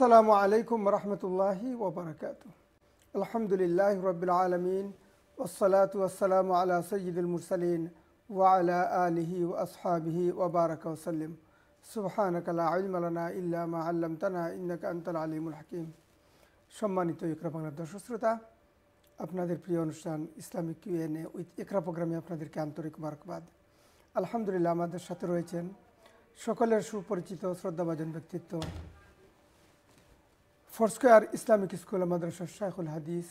আসসালামু আলাইকুম রহমতুল্লাহি ওবরাকাত আলহামদুলিল্লাহ রবিল আলমিন ওসলাত ওসালাম আলা সঈদুল মুরসালিন ওয়ালা আলিহি ও আসহাবিহি ওবারক ওসাল্লিম সুবাহানকালা আলমালানা ইল্লামা আল্লাম তানা ইন্নাকা আন্তাল আলিমুল হাকিম সম্মানিত ইকরা বাংলার দর্শক শ্রোতা আপনাদের প্রিয় অনুষ্ঠান Islamic Q N A with Iqra প্রোগ্রামে আপনাদেরকে আন্তরিক মারকবাদ আলহামদুলিল্লাহ আমাদের সাথে রয়েছেন সকলের সুপরিচিত শ্রদ্ধাভাজন ব্যক্তিত্ব ফোরস্কোয়ার ইসলামিক স্কুল মাদ্রাসা শাহুল হাদিস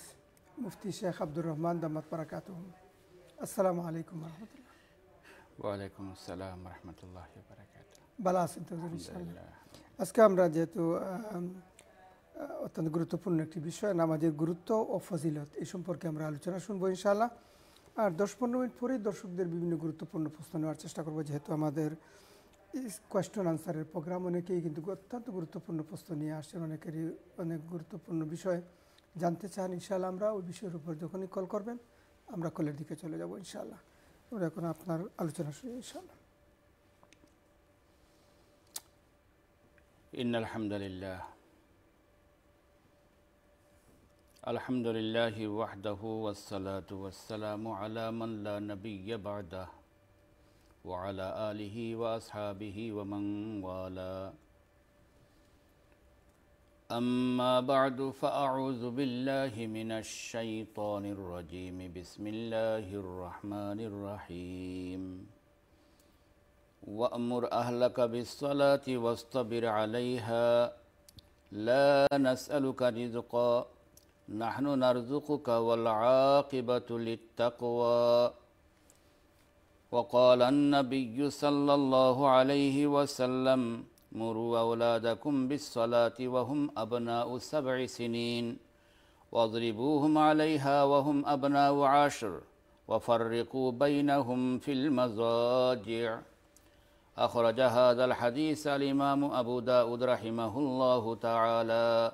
মুফতি শেখ আব্দুর রহমান দামাত বারাকাত আসসালামু আলাইকুম রহমতুল্লাহ ওয়ালাইকুম আসসালাম রহমতুল্লাহ বালা আছেন তো আজকে আমরা যেহেতু অত্যন্ত গুরুত্বপূর্ণ একটি বিষয় নামাজের গুরুত্ব ও ফজিলত এই সম্পর্কে আমরা আলোচনা শুনবো ইনশাআল্লাহ আর দশ পনেরো মিনিট পরেই দর্শকদের বিভিন্ন গুরুত্বপূর্ণ প্রশ্ন নেওয়ার চেষ্টা করবো যেহেতু আমাদের কোয়েশ্চন আনসারের প্রোগ্রাম অনেকেই কিন্তু অত্যন্ত গুরুত্বপূর্ণ প্রশ্ন নিয়ে আসছেন অনেকেরই অনেক গুরুত্বপূর্ণ বিষয় জানতে চান ইনশাআল্লাহ আমরা ওই বিষয়ের উপর যখনই কল করবেন আমরা কলের দিকে চলে যাব ইনশাল্লাহ আমরা এখন আপনার আলোচনা শুনি ইনশাল্লাহ إن الحمد لله الحمد لله وحده والصلاة والسلام على من لا نبي بعده وعلى آله وأصحابه ومن والاه أما بعد فأعوذ بالله من الشيطان الرجيم بسم الله الرحمن الرحيم وأمر أهلك بالصلاة واصطبر عليها لا نسألك رزقا نحن نرزقك والعاقبة للتقوى وقال النبي صلى الله عليه وسلم مروا أولادكم بالصلاة وهم أبناء سبع سنين واضربوهم عليها وهم أبناء عشر وفرقوا بينهم في المزاجع أخرج هذا الحديث الإمام أبو داود رحمه الله تعالى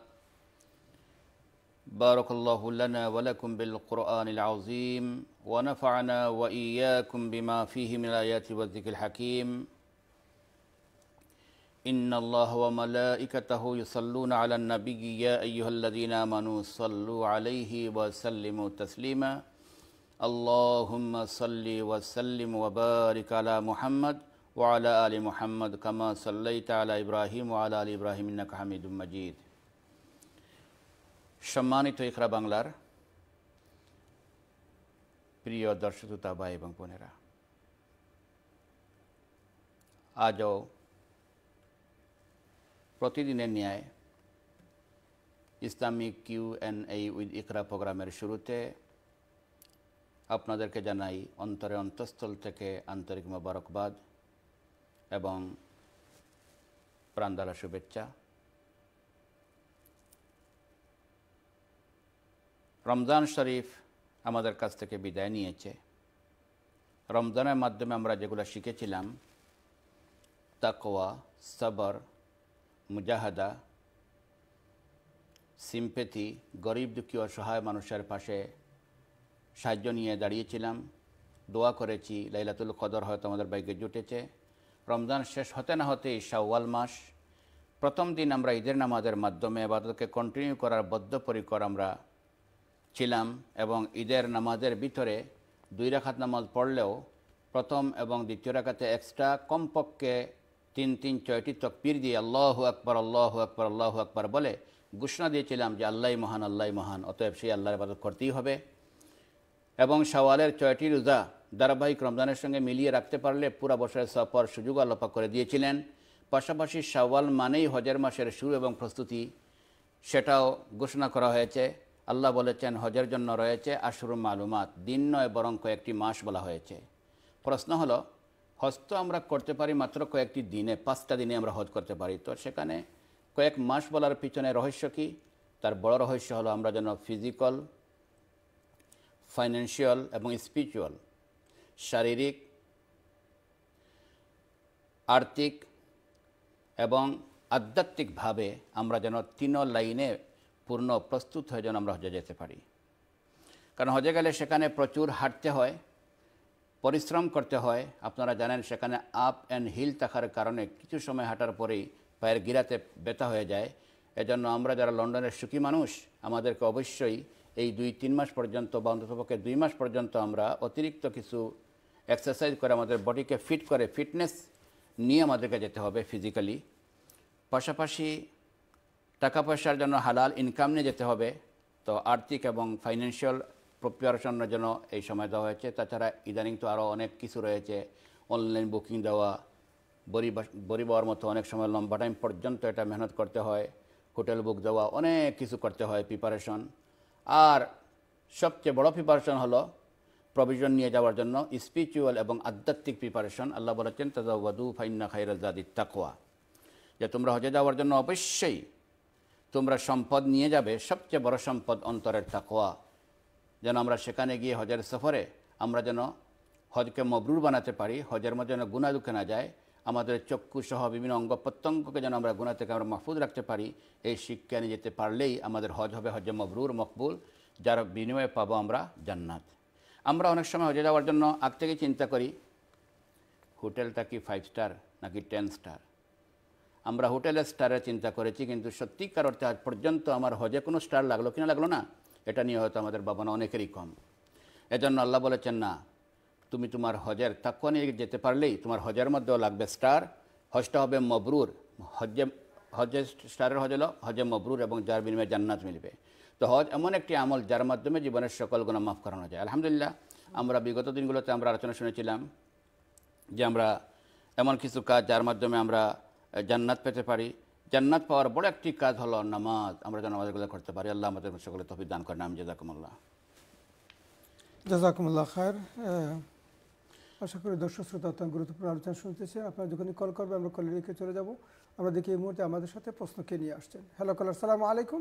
بارك الله لنا ولكم بالقرآن العظيم ونفعنا وإياكم بما فيه من الآيات والذكر الحكيم إن الله وملائكته يصلون على النبي يا أيها الذين آمنوا صلوا عليه وسلموا تسليما اللهم صل وسلم وبارك على محمد وعلى آل محمد كما صليت على إبراهيم وعلى آل إبراهيم إنك حميد مجيد সম্মানিত ইকরা বাংলার প্রিয় দর্শক ভাই এবং বোনেরা আজও প্রতিদিনের ন্যায় Islamic Q N A with Iqra প্রোগ্রামের শুরুতে আপনাদেরকে জানাই অন্তরে অন্তঃস্থল থেকে আন্তরিক মোবারকবাদ এবং প্রাণদারা শুভেচ্ছা রমজান শরীফ আমাদের কাছ থেকে বিদায় নিয়েছে রমজানের মাধ্যমে আমরা যেগুলো শিখেছিলাম তাকোয়া সবর মুজাহাদা সিম্পেথি গরিব দুঃখী অসহায় মানুষের পাশে সাহায্য নিয়ে দাঁড়িয়েছিলাম দোয়া করেছি লাইলাতুল কদর হয়তো আমাদের বাইকে জুটেছে রমজান শেষ হতে না হতেই শাওয়াল মাস প্রথম দিন আমরা ঈদের নামাজের মাধ্যমে আবাদকে কন্টিনিউ করার বদ্ধপরিকর আমরা ছিলাম এবং ঈদের নামাজের ভিতরে দুই রাখাত নামাজ পড়লেও প্রথম এবং দ্বিতীয় রাখাতে এক্সট্রা কমপক্ষে তিন তিন ছয়টি তকপির দিয়ে আল্লাহ আকবর আল্লাহ আকবর আল্লাহ আকবর বলে ঘোষণা দিয়েছিলাম যে আল্লাহ মহান আল্লাহ মহান অতএব সেই আল্লাহর ইবাদত করতেই হবে এবং সওয়ালের ছয়টি রোজা ধারাবাহিক রমজানের সঙ্গে মিলিয়ে রাখতে পারলে পুরা বছরের সফর সুযোগ আলোপা করে দিয়েছিলেন পাশাপাশি সওয়াল মানেই হজের মাসের শুরু এবং প্রস্তুতি সেটাও ঘোষণা করা হয়েছে আল্লাহ বলেছেন হজের জন্য রয়েছে আশুর মালুমাত দিন নয় বরং কয়েকটি মাস বলা হয়েছে প্রশ্ন হলো হজ তো আমরা করতে পারি মাত্র কয়েকটি দিনে পাঁচটা দিনে আমরা হজ করতে পারি তো সেখানে কয়েক মাস বলার পিছনে রহস্য কী তার বড় রহস্য হলো আমরা যেন ফিজিক্যাল ফাইন্যান্সিয়াল এবং স্পিরিচুয়াল শারীরিক আর্থিক এবং আধ্যাত্মিকভাবে আমরা যেন তিন লাইনে পূর্ণ প্রস্তুত হয়ে যেন আমরা হজে যেতে পারি কারণ হজে গেলে সেখানে প্রচুর হাঁটতে হয় পরিশ্রম করতে হয় আপনারা জানেন সেখানে আপ অ্যান্ড হিল থাকার কারণে কিছু সময় হাঁটার পরেই পায়ের গিরাতে ব্যথা হয়ে যায় এজন্য আমরা যারা লন্ডনের সুখী মানুষ আমাদেরকে অবশ্যই এই দুই তিন মাস পর্যন্ত বা অন্ততপক্ষে দুই মাস পর্যন্ত আমরা অতিরিক্ত কিছু এক্সারসাইজ করে আমাদের বডিকে ফিট করে ফিটনেস নিয়ে আমাদেরকে যেতে হবে ফিজিক্যালি পাশাপাশি টাকা পয়সার জন্য হালাল ইনকাম নিয়ে যেতে হবে তো আর্থিক এবং ফাইন্যান্সিয়াল প্রিপারেশনের জন্য এই সময় দেওয়া হয়েছে তাছাড়া ইদানিং তো আরও অনেক কিছু রয়েছে অনলাইন বুকিং দেওয়া বড়ি বড়ি মতো অনেক সময় লম্বা টাইম পর্যন্ত এটা মেহনত করতে হয় হোটেল বুক দেওয়া অনেক কিছু করতে হয় প্রিপারেশন আর সবচেয়ে বড় প্রিপারেশন হলো প্রভিশন নিয়ে যাওয়ার জন্য স্পিরিচুয়াল এবং আধ্যাত্মিক প্রিপারেশন আল্লাহ বলেছেন ওয়াদু ফাইন্না খাইরাজাদি তাকোয়া যে তোমরা হজে যাওয়ার জন্য অবশ্যই তোমরা সম্পদ নিয়ে যাবে সবচেয়ে বড় সম্পদ অন্তরের তাকোয়া যেন আমরা সেখানে গিয়ে হজের সফরে আমরা যেন হজকে মবরুর বানাতে পারি হজের মধ্যে যেন গুণা দুঃখে না যায় আমাদের চক্ষু সহ বিভিন্ন অঙ্গ প্রত্যঙ্গকে যেন আমরা গুণা থেকে আমরা মাহফুজ রাখতে পারি এই শিক্ষা নিয়ে যেতে পারলেই আমাদের হজ হবে হজে মবরুর মকবুল যার বিনিময়ে পাবো আমরা জান্নাত আমরা অনেক সময় হজে যাওয়ার জন্য আগ থেকে চিন্তা করি হোটেলটা কি ফাইভ স্টার নাকি টেন স্টার আমরা হোটেলের স্টারে চিন্তা করেছি কিন্তু সত্যিকার অর্থে আজ পর্যন্ত আমার হজে কোনো স্টার লাগলো কিনা লাগলো না এটা নিয়ে হয়তো আমাদের ভাবনা অনেকেরই কম এজন্য আল্লাহ বলেছেন না তুমি তোমার হজের তাক্ষ নিয়ে যেতে পারলেই তোমার হজের মধ্যেও লাগবে স্টার হজটা হবে মবরুর হজে হজে স্টারের হজ হলো হজে মবরুর এবং যার বিনিময়ে জান্নাত মিলবে তো হজ এমন একটি আমল যার মাধ্যমে জীবনের সকল গুণ মাফ করানো যায় আলহামদুলিল্লাহ আমরা বিগত দিনগুলোতে আমরা আলোচনা শুনেছিলাম যে আমরা এমন কিছু কাজ যার মাধ্যমে আমরা জান্নাত পেতে পারি জান্নাত পাওয়ার বড় একটি কাজ হলো নামাজ আমরা যেন নামাজগুলো করতে পারি আল্লাহ আমাদের সকলে তফি দান করেন আমি জাজাকুমুল্লাহ জাজাকুমুল্লাহ খায়ের আশা করি দর্শক শ্রোতা অত্যন্ত গুরুত্বপূর্ণ আলোচনা শুনতেছে আপনারা যখনই কল করবে আমরা কলে রেখে চলে যাব আমরা দেখি এই মুহূর্তে আমাদের সাথে প্রশ্ন কে নিয়ে আসছেন হ্যালো কলার সালাম আলাইকুম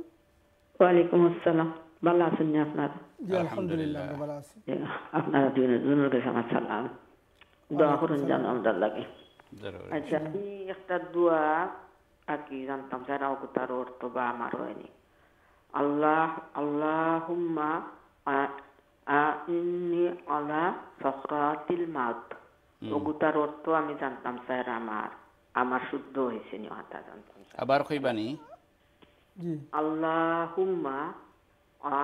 ওয়ালাইকুম আসসালাম ভালো আছেন আপনারা জি আলহামদুলিল্লাহ ভালো আছি আপনারা দুজনের জন্য আমার সালাম দোয়া করুন জানো আমরা লাগে jadi ikhtar dua aki jantam saya rau kutarur toba maro ini Allah Allahumma inni ala fakratil maut ওগুতার অর্থ আমি জানতাম স্যার আমার আমার শুদ্ধ হয়েছে নিহতা জানতাম আবার কইবানি আল্লাহুম্মা আ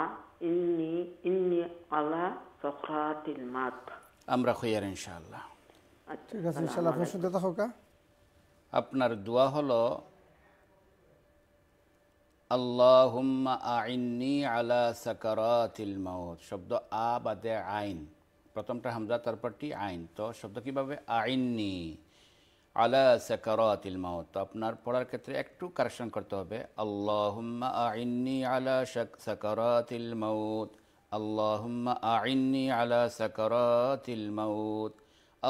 ইন্নি ইন্নি আলা সখরাতিল মাত আমরা কইয়ার ইনশাআল্লাহ আচ্ছা, ঠিক আছে ইনশাআল্লাহ প্রশ্ন দাতা হোক হ্যাঁ? আপনার দোয়া হলো আল্লাহুম্মা আইননি আলা সাকারাতিল মাউত শব্দ আ বাদে আইন প্রথমটা হামজা তারপরটি আইন তো শব্দ কিভাবে আইননি আলা সাকারাতিল মাউত তো আপনার পড়ার ক্ষেত্রে একটু কারেকশন করতে হবে আল্লাহুম্মা আইননি আলা সাকারাতিল মাউত আল্লাহুম্মা আইননি আলা সাকারাতিল মাউত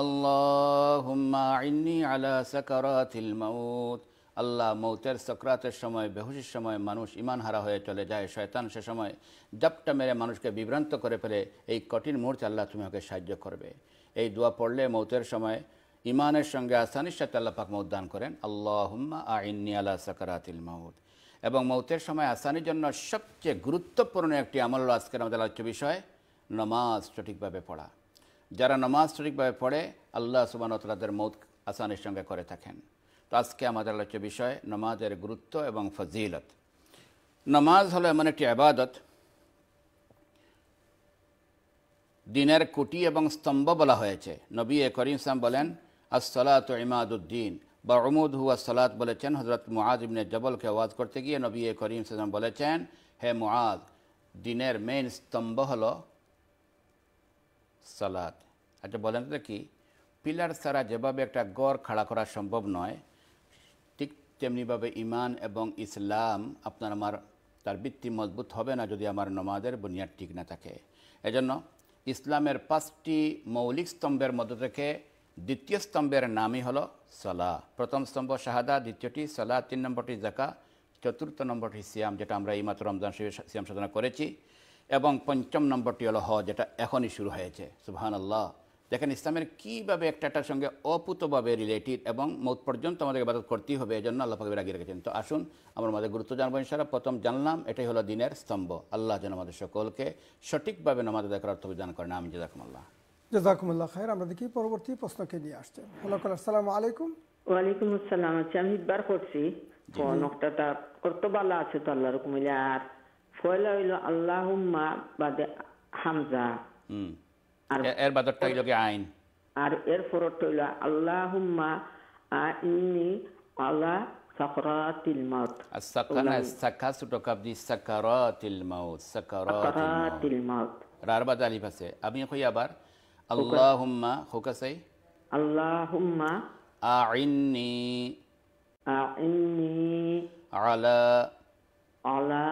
আল্লাহুম্মা ইন্নি আলা সাকারাতিল মাউত আল্লাহ মৌতের সক্রাতের সময় বেহুশির সময় মানুষ ইমান হারা হয়ে চলে যায় শয়তান সে সময় জাপটা মেরে মানুষকে বিভ্রান্ত করে ফেলে এই কঠিন মুহূর্তে আল্লাহ তুমি ওকে সাহায্য করবে এই দোয়া পড়লে মৌতের সময় ইমানের সঙ্গে আসানির সাথে আল্লাহ পাক মৌত দান করেন আল্লাহুম্মা ইন্নি আলা সাকারাতিল মাউত এবং মৌতের সময় আসানির জন্য সবচেয়ে গুরুত্বপূর্ণ একটি আমল আজকের আমাদের আলোচ্য বিষয় নমাজ সঠিকভাবে পড়া যারা নমাজ শরীফভাবে পড়ে আল্লাহ সুবানতলাদের মৌত আসানের সঙ্গে করে থাকেন তো আজকে আমাদের আলোচ্য বিষয় নমাজের গুরুত্ব এবং ফজিলত নামাজ হলো এমন একটি আবাদত দিনের কুটি এবং স্তম্ভ বলা হয়েছে নবী করিম ইসলাম বলেন আসসালাত ইমাদুদ্দিন বা উমুদ হুয়া সালাত বলেছেন হজরত মুআজ ইবনে জবলকে আওয়াজ করতে গিয়ে নবী করিম ইসলাম বলেছেন হে মুআজ দিনের মেইন স্তম্ভ হলো সালাদ আচ্ছা বলেন তো কি পিলার ছাড়া যেভাবে একটা গড় খাড়া করা সম্ভব নয় ঠিক তেমনিভাবে ইমান এবং ইসলাম আপনার আমার তার বৃত্তি মজবুত হবে না যদি আমার নমাজের বুনিয়াদ ঠিক না থাকে এজন্য ইসলামের পাঁচটি মৌলিক স্তম্ভের মধ্য থেকে দ্বিতীয় স্তম্ভের নামই হলো সলা প্রথম স্তম্ভ শাহাদা দ্বিতীয়টি সালা তিন নম্বরটি জাকা চতুর্থ নম্বরটি সিয়াম যেটা আমরা এইমাত্র রমজান শরীফ সিয়াম সাধনা করেছি এবং পঞ্চম নম্বরটি হলো হজ যেটা এখনই শুরু হয়েছে সুবহান আল্লাহ দেখেন ইসলামের কীভাবে একটাটার সঙ্গে অপুতভাবে রিলেটেড এবং মত পর্যন্ত আমাদেরকে বাদত করতেই হবে এই জন্য আল্লাহ পাকবে রাগিয়ে রেখেছেন তো আসুন আমার আমাদের গুরুত্ব জানবো ইনশাআল্লাহ প্রথম জানলাম এটাই হলো দিনের স্তম্ভ আল্লাহ যেন আমাদের সকলকে সঠিকভাবে নামাজ আদায় করার অর্থবিধান করেন আমি জাজাকুমাল্লাহ জাজাকুমুল্লাহ খায়ের আমরা দেখি পরবর্তী প্রশ্নকে নিয়ে আসছে হ্যালো আসসালাম আলাইকুম ওয়ালাইকুম আসসালাম আচ্ছা আমি হিব্বার করছি নকটাটা কত বালা আছে তো আল্লাহ রকমিলা আর পয়লা হইল আল্লাহুম্মা বাদে হামজা আর এর বাদরটা হইল কি আইন আর এর পরটা হইল আল্লাহুম্মা আইনি আলা সাকরাতিল মাউত আসাকানা সাকা সুটো আমি আবার আল্লাহুম্মা হুকাসাই আল্লাহুম্মা আইনি আইনি আলা আলা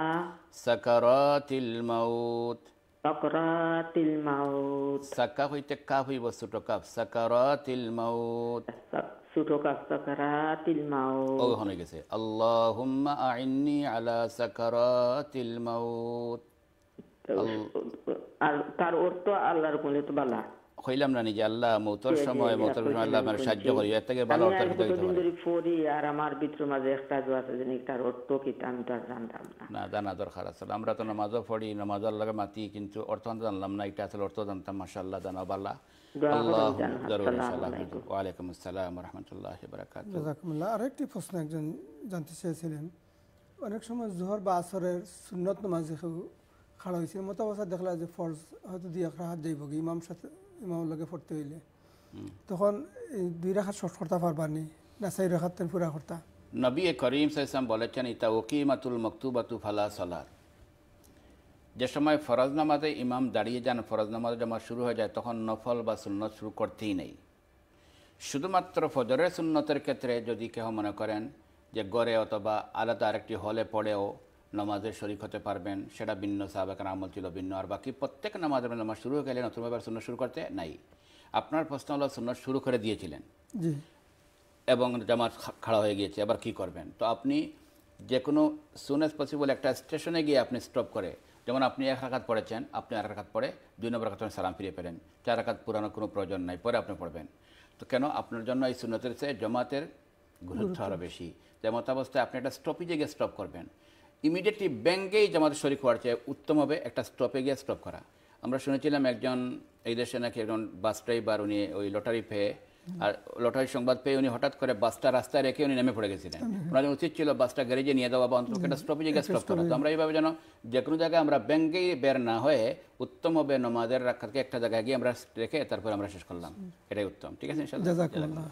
সাকারাতিল মাউত সাকারাতিল মাউত সাকা হইতে কাফ হইব ছোট কাফ সাকারাতিল মাউত ছোট কাফ সাকারাতিল মাউত ওখানে গেছে আল্লাহুম্মা আইন্নি আলা সাকারাতিল মাউত আর তার অর্থ আল্লাহর কোলে তো বালা কইলাম না নিজে আল্লাহ মৌতর সময় মৌতর সময় আল্লাহ আমার সাহায্য করি এর থেকে ভালো অর্থ হইতে পারে আর আমার ভিতর মাঝে একটা জো আছে যে তার অর্থ কি আমি তার জানতাম না না জানা দরকার আছে আমরা তো নামাজ পড়ি নামাজ আল্লাহকে মাতি কিন্তু অর্থ জানলাম না এটা আসলে অর্থ জানতাম মাশাআল্লাহ জানা বালা আল্লাহ দরুদ সালাম ওয়া আলাইকুম আসসালাম ওয়া রাহমাতুল্লাহি ওয়া বারাকাতুহু জাযাকুমুল্লাহ আরেকটি প্রশ্ন একজন জানতে চেয়েছিলেন অনেক সময় জোহর বা আসরের সুন্নত নামাজে খাড়া হয়েছিল মতো অবস্থা দেখলা যে ফরজ হয়তো দিয়ে হাত যাইব ইমাম সাথে ইমামর পড়তে হইলে তখন দুই রাখার শর্ট পারবার নেই না চাই তেন পুরা কর্তা নবী করিম সাইসাম বলেছেন ইতা মকতু বাতু ফালা সলাত যে সময় ফরজ নামাজে ইমাম দাঁড়িয়ে যান ফরজ নামাজ জমা শুরু হয়ে যায় তখন নফল বা সুন্নত শুরু করতেই নেই শুধুমাত্র ফজরের সুন্নতের ক্ষেত্রে যদি কেহ মনে করেন যে গড়ে অথবা আলাদা আরেকটি হলে পড়েও নমাজের শরিক হতে পারবেন সেটা ভিন্ন সাহাবাকার আমল ছিল ভিন্ন আর বাকি প্রত্যেক নামাজ নামাজ শুরু হয়ে গেলে নতুনভাবে শূন্য শুরু করতে নাই আপনার প্রশ্ন হলো শূন্য শুরু করে দিয়েছিলেন এবং জামাত খাড়া হয়ে গিয়েছে আবার কি করবেন তো আপনি যে কোনো সুন এজ পসিবল একটা স্টেশনে গিয়ে আপনি স্টপ করে যেমন আপনি এক রাখাত পড়েছেন আপনি এক রাখাত পড়ে দুই নম্বর রাখাত সালাম ফিরে পেলেন চার রাখাত পুরানোর কোনো প্রয়োজন নাই পরে আপনি পড়বেন তো কেন আপনার জন্য এই শূন্যতের চেয়ে জমাতের গুরুত্ব আরও বেশি যেমন অবস্থায় আপনি একটা স্টপেজে গিয়ে স্টপ করবেন ইমিডিয়েটলি ব্যাংকেই জামাতে শরিক হওয়ার চেয়ে উত্তম হবে একটা স্টপে গিয়ে স্টপ করা আমরা শুনেছিলাম একজন এই দেশে নাকি একজন বাস ড্রাইভার উনি ওই লটারি পেয়ে আর লটারি সংবাদ পেয়ে উনি হঠাৎ করে বাসটা রাস্তায় রেখে উনি নেমে পড়ে গেছিলেন হ্যাঁ। ওনার উচিত ছিল বাসটা গ্যারেজে নিয়ে দেওয়া বা অন্তত একটা স্টপে গিয়ে স্টপ করা তো আমরা এইভাবে যেন যে কোনো জায়গায় আমরা ব্যাংকেই বের না হয়ে উত্তম হবে নমাজের রাখাকে একটা জায়গায় গিয়ে আমরা রেখে তারপর আমরা শেষ করলাম এটাই উত্তম ঠিক আছে ইনশাআল্লাহ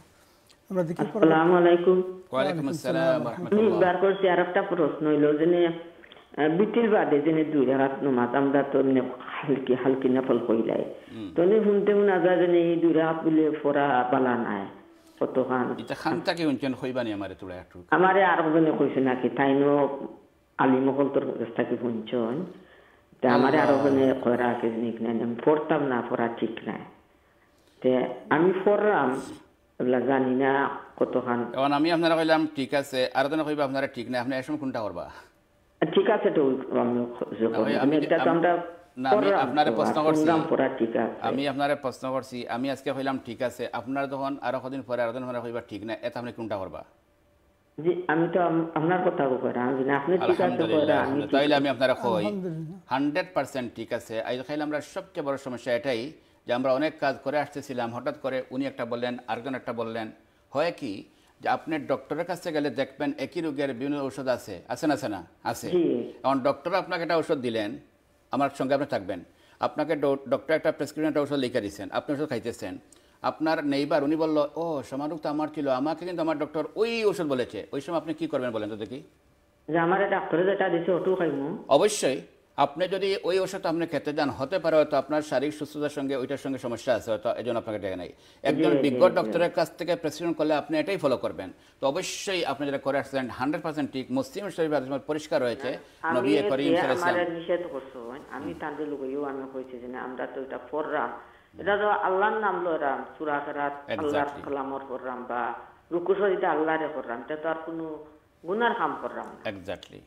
আমরা দেখি আসসালামু আলাইকুম ওয়া আলাইকুম আসসালাম ওয়া রাহমাতুল্লাহ বার করছি আরেকটা প্রশ্ন হইলো যে বিটির বাদে যেন দুই রাত নমাজ আমরা তো হালকি হালকি নফল কইলাই তো শুনতে শুনা যায় যেন এই দুই রাত বলে ফোরা পালা নাই কতখান এটা খানটাকে উঞ্চন হইবানি আমারে তোরা একটু আমারে আর জনে কইছে নাকি তাই নো আলী মহল তোর কাছে শুনছন তে আমারে আর জনে কয়রা কে নিক না পড়তাম না পড়া ঠিক না তে আমি পড়লাম জানি না আমি আপনারা কইলাম ঠিক আছে আর কইবা আপনারা ঠিক না আপনি কোনটা করবা ঠিক আছে তো আমি এটা তো আমরা আমি আপনারে প্রশ্ন করছি আমি আজকে ঠিক আছে আপনার তখন আরো কদিন পরে আরো দিন ঠিক না এটা আপনি কোনটা করবা আমি তো আপনার কথা আমি ঠিক আছে ঠিক আছে খাইলে আমরা সবচেয়ে বড় সমস্যা এটাই যে আমরা অনেক কাজ করে আসতেছিলাম হঠাৎ করে উনি একটা বললেন আরেকজন একটা বললেন হয় কি যে আপনি ডক্টরের কাছে গেলে দেখবেন একই রোগের বিভিন্ন ঔষধ আছে আছে না আছে না আছে এখন ডক্টর আপনাকে একটা ঔষধ দিলেন আমার সঙ্গে আপনি থাকবেন আপনাকে ডক্টর একটা প্রেসক্রিপশন একটা ঔষধ লিখে দিচ্ছেন আপনি ওষুধ খাইতেছেন আপনার নেইবার উনি বললো ও সমারোগ তো আমার ছিল আমাকে কিন্তু আমার ডক্টর ওই ওষুধ বলেছে ওই সময় আপনি কি করবেন বলেন তো দেখি অবশ্যই আপনি যদি ওই ওষুধ আপনি খেতে দেন হতে পারে হয়তো আপনার শারীরিক সুস্থতার সঙ্গে ওইটার সঙ্গে সমস্যা আছে হয়তো এই জন্য আপনাকে ডেকে নাই একজন বিজ্ঞ ডক্টরের কাছ থেকে প্রেসক্রিপশন করলে আপনি এটাই ফলো করবেন তো অবশ্যই আপনি যেটা করে আসছেন হান্ড্রেড পার্সেন্ট ঠিক মুসলিম শরীফ পরিষ্কার হয়েছে আমি তাদের আমরা তো এটা পড়লাম এটা তো আল্লাহর নাম লইলাম সুরা আল্লাহর বা আল্লাহরে এটা তো আর কোনো গুনার কাম করলাম এক্স্যাক্টলি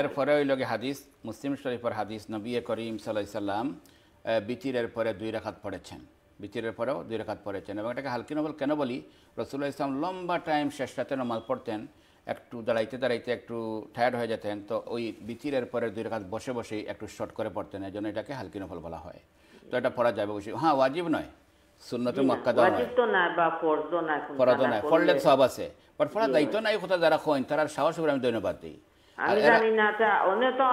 এরপরে ওই লগে হাদিস মুসলিম শরীফের হাদিস নবী করিম সাল্লাম বিচিরের পরে দুই রেখাত পড়েছেন বিচিরের পরেও দুই রেখাত পড়েছেন এবং এটাকে হালকি নবল কেন বলি রসুল্লাহ ইসলাম লম্বা টাইম শেষ রাতে নমাজ পড়তেন একটু দাঁড়াইতে দাঁড়াইতে একটু টায়ার্ড হয়ে যেতেন তো ওই বিচিরের পরে দুই রেখাত বসে বসেই একটু শর্ট করে পড়তেন এই জন্য এটাকে হালকি নফল বলা হয় তো এটা পড়া যাবে অবশ্যই হ্যাঁ ওয়াজিব নয় সুন্নতে ফরজ ফরলে আছে বাট ফরা দায়িত্ব নাই কথা যারা সাহস করে আমি ধন্যবাদ দিই আমি জানি না তা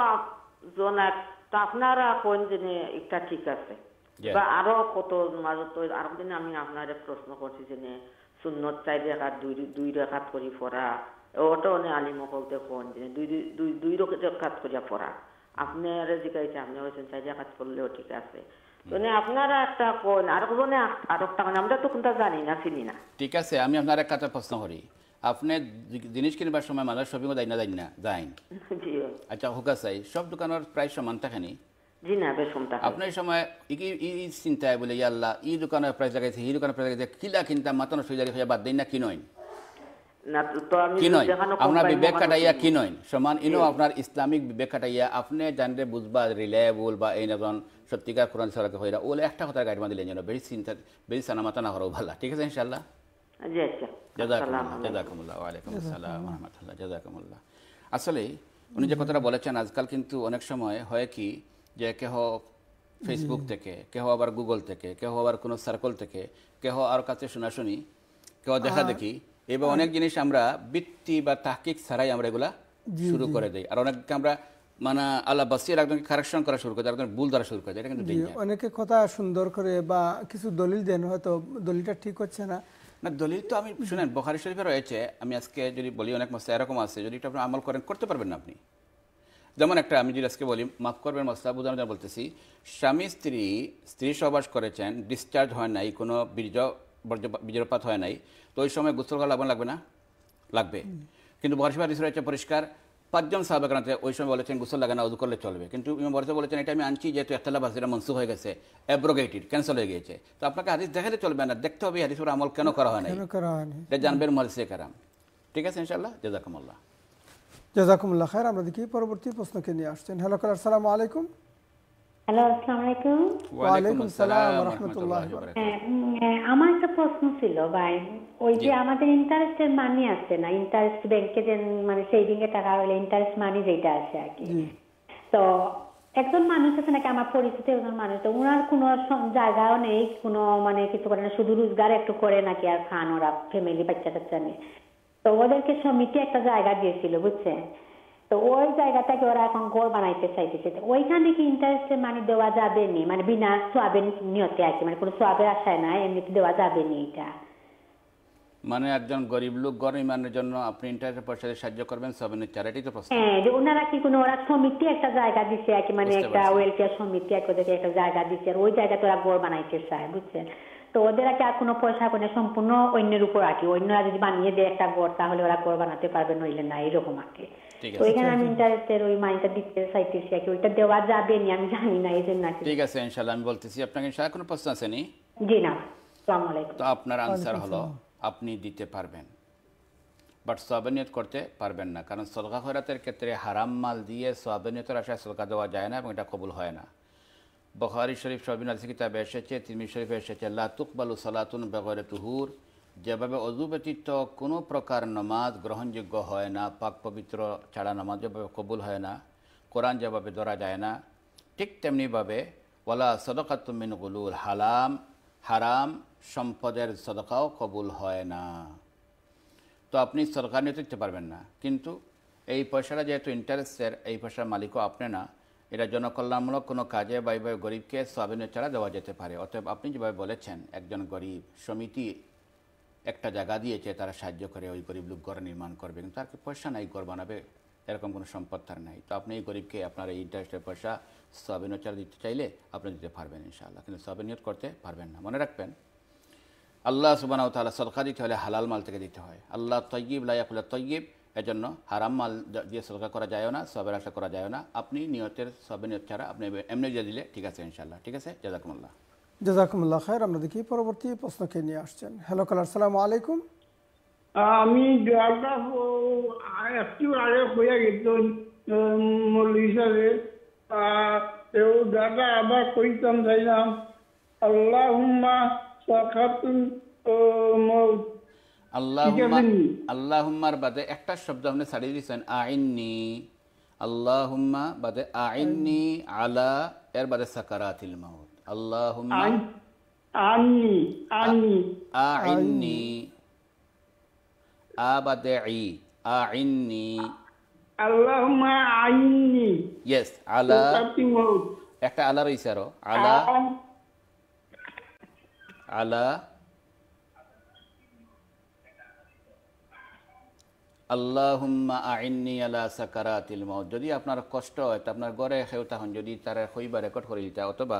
তো আপনারা কোন দিনে একটা ঠিক আছে বা আরো কত মাজত আরো দিন আমি আপনারে প্রশ্ন করছি যে সুন্নত চাই রেখাত দুই দুই রেখাত করি পড়া ওটা অনেক আলিম কোন দিনে দুই দুই দুই রেখাত করিয়া পড়া জিকাইছে আপনি হয়েছেন চাই রেখাত করলেও ঠিক আছে না ঠিক আছে আমি আপনার প্রশ্ন করি আপনি জিনিস কিনবার সময় শপিং না আচ্ছা সব দোকানের প্রায় সমান আপনার সময় চিন্তায় বলে ই দোকানের প্রাইস লাগাইছে ই দোকানের প্রাইস লাগাইছে কিলা কিনতাম মাতানো সুই বাদ না কি নয় আপনার বিবেক কাটাইয়া কি নয় সমান আপনার ইসলামিক বিবেক কাটাইয়া আপনি জানলে বুঝবা রিলায়েবল বা এই নজন সত্যিকার কোরআন সালাকে হয়ে ওলে একটা কথা গাইড দিলেন যেন বেশি চিন্তা বেশি মাতা না হরো ভাল্লা ঠিক আছে ইনশাল্লাহ জাজাকুমুল্লাহ আচ্ছা। জাজাকুমুল্লাহ ওয়ালাইকুম আসসালাম জাজাকুমুল্লাহ আসলে উনি যে কথাটা বলেছেন আজকাল কিন্তু অনেক সময় হয় কি যে কেহ ফেসবুক থেকে কেহ আবার গুগল থেকে কেহ আবার কোনো সার্কল থেকে কেহ আর কাছে শোনাশুনি কেহ দেখা দেখি এবার হ্যাঁ। অনেক জিনিস আমরা বৃত্তি বা তাহকিক ছাড়াই আমরা এগুলা শুরু করে দেই আর অনেক আমরা মানে আল্লাহ বাসি একজনকে কারেকশন করা শুরু করে একজন ভুল ধরা শুরু করে এটা কিন্তু অনেকে কথা সুন্দর করে বা কিছু দলিল দেন হয়তো দলিলটা ঠিক হচ্ছে না না দলিল তো আমি শুনেন বখারি শরীফে রয়েছে আমি আজকে যদি বলি অনেক মাসে এরকম আছে যদি একটু আমল করেন করতে পারবেন না আপনি যেমন একটা আমি যদি আজকে বলি মাফ করবেন মশলা বুধান বলতেছি স্বামী স্ত্রী স্ত্রী সহবাস করেছেন ডিসচার্জ হয় নাই কোনো বীর্য বীর্যপাত হয় নাই তো ওই সময় গোসল করা লাগবে লাগবে না লাগবে কিন্তু বহারি শরীফ রয়েছে পরিষ্কার পাঁচজন সাহাবাকানাতে ওই সময় বলেছেন গুসল লাগানো উদু করলে চলবে কিন্তু ইমাম বরসা বলেছেন এটা আমি আনছি যেহেতু একতলা বাসিরা মনসু হয়ে গেছে অ্যাব্রোগেটেড ক্যান্সেল হয়ে গিয়েছে তো আপনাকে হাদিস দেখালে চলবে না দেখতে হবে ওর আমল কেন করা হয় না এটা জানবেন মহাদিসে কারাম ঠিক আছে ইনশাল্লাহ জাজাকুমুল্লাহ জাজাকুমুল্লাহ খায়ের আমরা দেখি পরবর্তী প্রশ্নকে নিয়ে আসছেন হ্যালো কালার সালাম আলাইকুম হ্যালো আসসালামু আলাইকুম ওয়ালাইকুম রাহমাতুল্লাহি আমার একটা প্রশ্ন ছিল ভাই ওই যে আমাদের ইন্টারেস্টের মানি আছে না ইন্টারেস্ট ব্যাংকে যে মানে সেভিং এ টাকা হলে ইন্টারেস্ট মানি যেটা আছে আর কি তো একজন মানুষ আছে নাকি আমার পরিচিত একজন মানুষ তো ওনার কোনো জায়গাও নেই কোনো মানে কিছু করে না শুধু রোজগার একটু করে নাকি আর খান ওরা ফ্যামিলি বাচ্চা কাচ্চা নিয়ে তো ওদেরকে সমিতি একটা জায়গা দিয়েছিল বুঝছেন তো ওই জায়গাটাকে ওরা এখন গোল বানাইতে চাইতেছে তো ওইখানে কি ইন্টারেস্টে মানে দেওয়া যাবে নি মানে বিনা সোয়াবের নিয়তে আছে মানে কোনো সোয়াবের আশায় না এমনিতে দেওয়া যাবে নি এটা মানে একজন গরিব লোক ঘর নির্মাণের জন্য আপনি ইন্টারনেট দিয়ে সাহায্য করবেন সবেনের চ্যারিটি তো প্রশ্ন হ্যাঁ যে ওনারা কি কোনো ওরা সমিতি একটা জায়গা দিছে আর কি মানে একটা ওয়েলফেয়ার সমিতি এক ওদেরকে একটা জায়গা দিছে আর ওই জায়গাতে ওরা ঘর বানাইতে চায় বুঝছেন তো ওদের আর আর কোনো পয়সা কোনো সম্পূর্ণ অন্যের উপর আর কি অন্যরা যদি বানিয়ে দেয় একটা ঘর তাহলে ওরা ঘর বানাতে পারবে নইলে না এরকম আর কি আচ্ছা। কারণ সলকা খয়রাতের ক্ষেত্রে হারাম মাল দিয়ে সোয়াবনিয়তের আশায় সলকা দেওয়া যায় না এবং এটা কবুল হয় না বখারি শরীফ সবিন এসেছে তিমি শরীফ এসেছে লা তুকবালু সালাতুন বেগরে তুহুর যেভাবে অজু ব্যতীত কোনো প্রকার নমাজ গ্রহণযোগ্য হয় না পাক পবিত্র ছাড়া নমাজ যেভাবে কবুল হয় না কোরআন যেভাবে ধরা যায় না ঠিক তেমনিভাবে ওলা সদকাতুমিন গুলুর হালাম হারাম সম্পদের সদকাও কবুল হয় না তো আপনি সরকার নিয়ে দিতে পারবেন না কিন্তু এই পয়সাটা যেহেতু ইন্টারেস্টের এই পয়সার মালিকও আপনি না এটা জনকল্যাণমূলক কোনো কাজে বা এইভাবে গরিবকে সবিনয় ছাড়া দেওয়া যেতে পারে অতএব আপনি যেভাবে বলেছেন একজন গরিব সমিতি একটা জায়গা দিয়েছে তারা সাহায্য করে ওই গরিব লোক ঘর নির্মাণ করবে কিন্তু তার পয়সা নাই ঘর বানাবে এরকম কোনো সম্পদ তার নাই তো আপনি এই গরিবকে আপনার এই ইন্টারেস্টের পয়সা সবিনচার দিতে চাইলে আপনি দিতে পারবেন ইনশাআল্লাহ কিন্তু সবিনিয়োগ করতে পারবেন না মনে রাখবেন আল্লাহ সুবানাও তাহলে সদকা দিতে হলে হালাল মাল থেকে দিতে হয় আল্লাহ তৈয়িব লাইয়াকুল্লা তৈয়িব এজন্য হারাম মাল দিয়ে সদকা করা যায় না সবের আশা করা যায় না আপনি নিয়তের সবে ছাড়া আপনি এমনি দিয়ে দিলে ঠিক আছে ইনশাআল্লাহ ঠিক আছে জাজাকুমুল্লাহ জাজাকুমুল্লাহ খায়ের আমরা দেখি পরবর্তী প্রশ্নকে নিয়ে আসছেন হ্যালো কালার সালাম আলাইকুম আমি বাদে একটা শব্দ আপনি ছাড়িয়ে দিয়েছেন আইননি আল্লাহুম্মা বাদে আইননি আলা এর বাদে সাকারাতিল মাউত একটা আলা রয়েছে আরো আলা আলা যদি আপনার কষ্ট হয় আপনার গড়ে হেউতা তখন যদি তারা হইবা রেকর্ড করে দিতা অথবা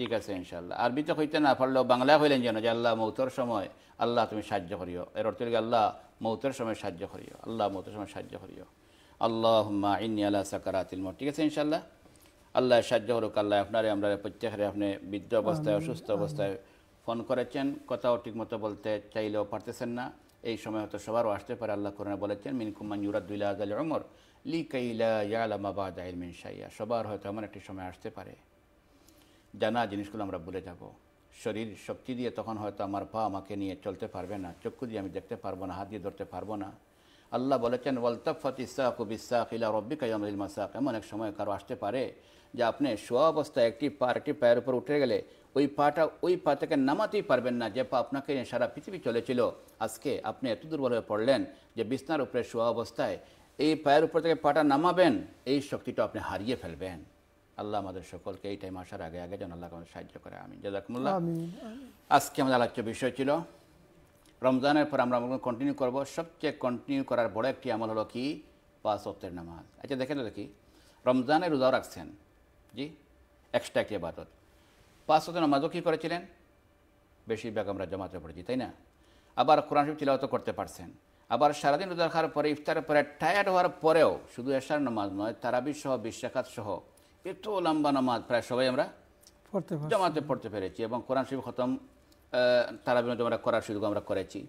ঠিক আছে ইনশাল্লাহ তো হইতে না পারলেও বাংলা হইলেন যেন যে আল্লাহ মৌতর সময় আল্লাহ তুমি সাহায্য করিও এর অর্থ আল্লাহ মৌতের সময় সাহায্য করিও আল্লাহ মৌতের সময় সাহায্য করিও আল্লাহ মা ইন্নি আল্লাহ সাকারাতিল মর ঠিক আছে ইনশাল্লাহ আল্লাহ সাহায্য করুক আল্লাহ আপনারে আমরা প্রত্যেকের আপনি বৃদ্ধ অবস্থায় অসুস্থ অবস্থায় ফোন করেছেন কথাও ঠিক মতো বলতে চাইলেও পারতেছেন না এই সময় হয়তো সবারও আসতে পারে আল্লাহ করোনা বলেছেন মিনকুমান ইউরাদুল্লাহ আজ আল অমর লি কাইলা ইয়ালামাবাদ আইল মিন সাইয়া সবার হয়তো আমার একটি সময় আসতে পারে জানা জিনিসগুলো আমরা বলে যাব শরীর শক্তি দিয়ে তখন হয়তো আমার পা আমাকে নিয়ে চলতে পারবে না চক্ষু দিয়ে আমি দেখতে পারবো না হাত দিয়ে ধরতে পারবো না আল্লাহ বলেছেন ওয়ালতফত ইসাক ও বিশাক ইলা রব্বিকা মাসাক এমন এক সময় কারো আসতে পারে যে আপনি শোয়া অবস্থায় একটি পা একটি পায়ের উপর উঠে গেলে ওই পাটা ওই পা থেকে নামাতেই পারবেন না যে পা আপনাকে সারা পৃথিবী চলেছিল আজকে আপনি এত দুর্বল হয়ে পড়লেন যে বিছনার উপরে শোয়া অবস্থায় এই পায়ের উপর থেকে পাটা নামাবেন এই শক্তিটা আপনি হারিয়ে ফেলবেন আল্লাহ আমাদের সকলকে এই টাইম আসার আগে আগে যেন আল্লাহ আমাদের সাহায্য করে আমি জাজাকুমুল্লাহ আজকে আমাদের আলোচ্য বিষয় ছিল রমজানের পর আমরা কন্টিনিউ করব সবচেয়ে কন্টিনিউ করার বড় একটি আমল হলো কি পাঁচ অত্তের নামাজ আচ্ছা দেখেন দেখি রমজানে রোজাও রাখছেন জি এক্সট্রা একটি আবাদত পাঁচ অত্তের নামাজও কী করেছিলেন বেশিরভাগ আমরা জমাতে পড়েছি তাই না আবার কোরআন শিব চিলাহত করতে পারছেন আবার সারাদিন রোজা রাখার পরে ইফতারের পরে টায়ার্ড হওয়ার পরেও শুধু এশার নামাজ নয় তারাবি সহ বিশ্বাখাত সহ একটু লম্বা নামাজ প্রায় সবাই আমরা জমাতে পড়তে পেরেছি এবং কোরআন শরীফ খতম তারা আমরা করার সুযোগ আমরা করেছি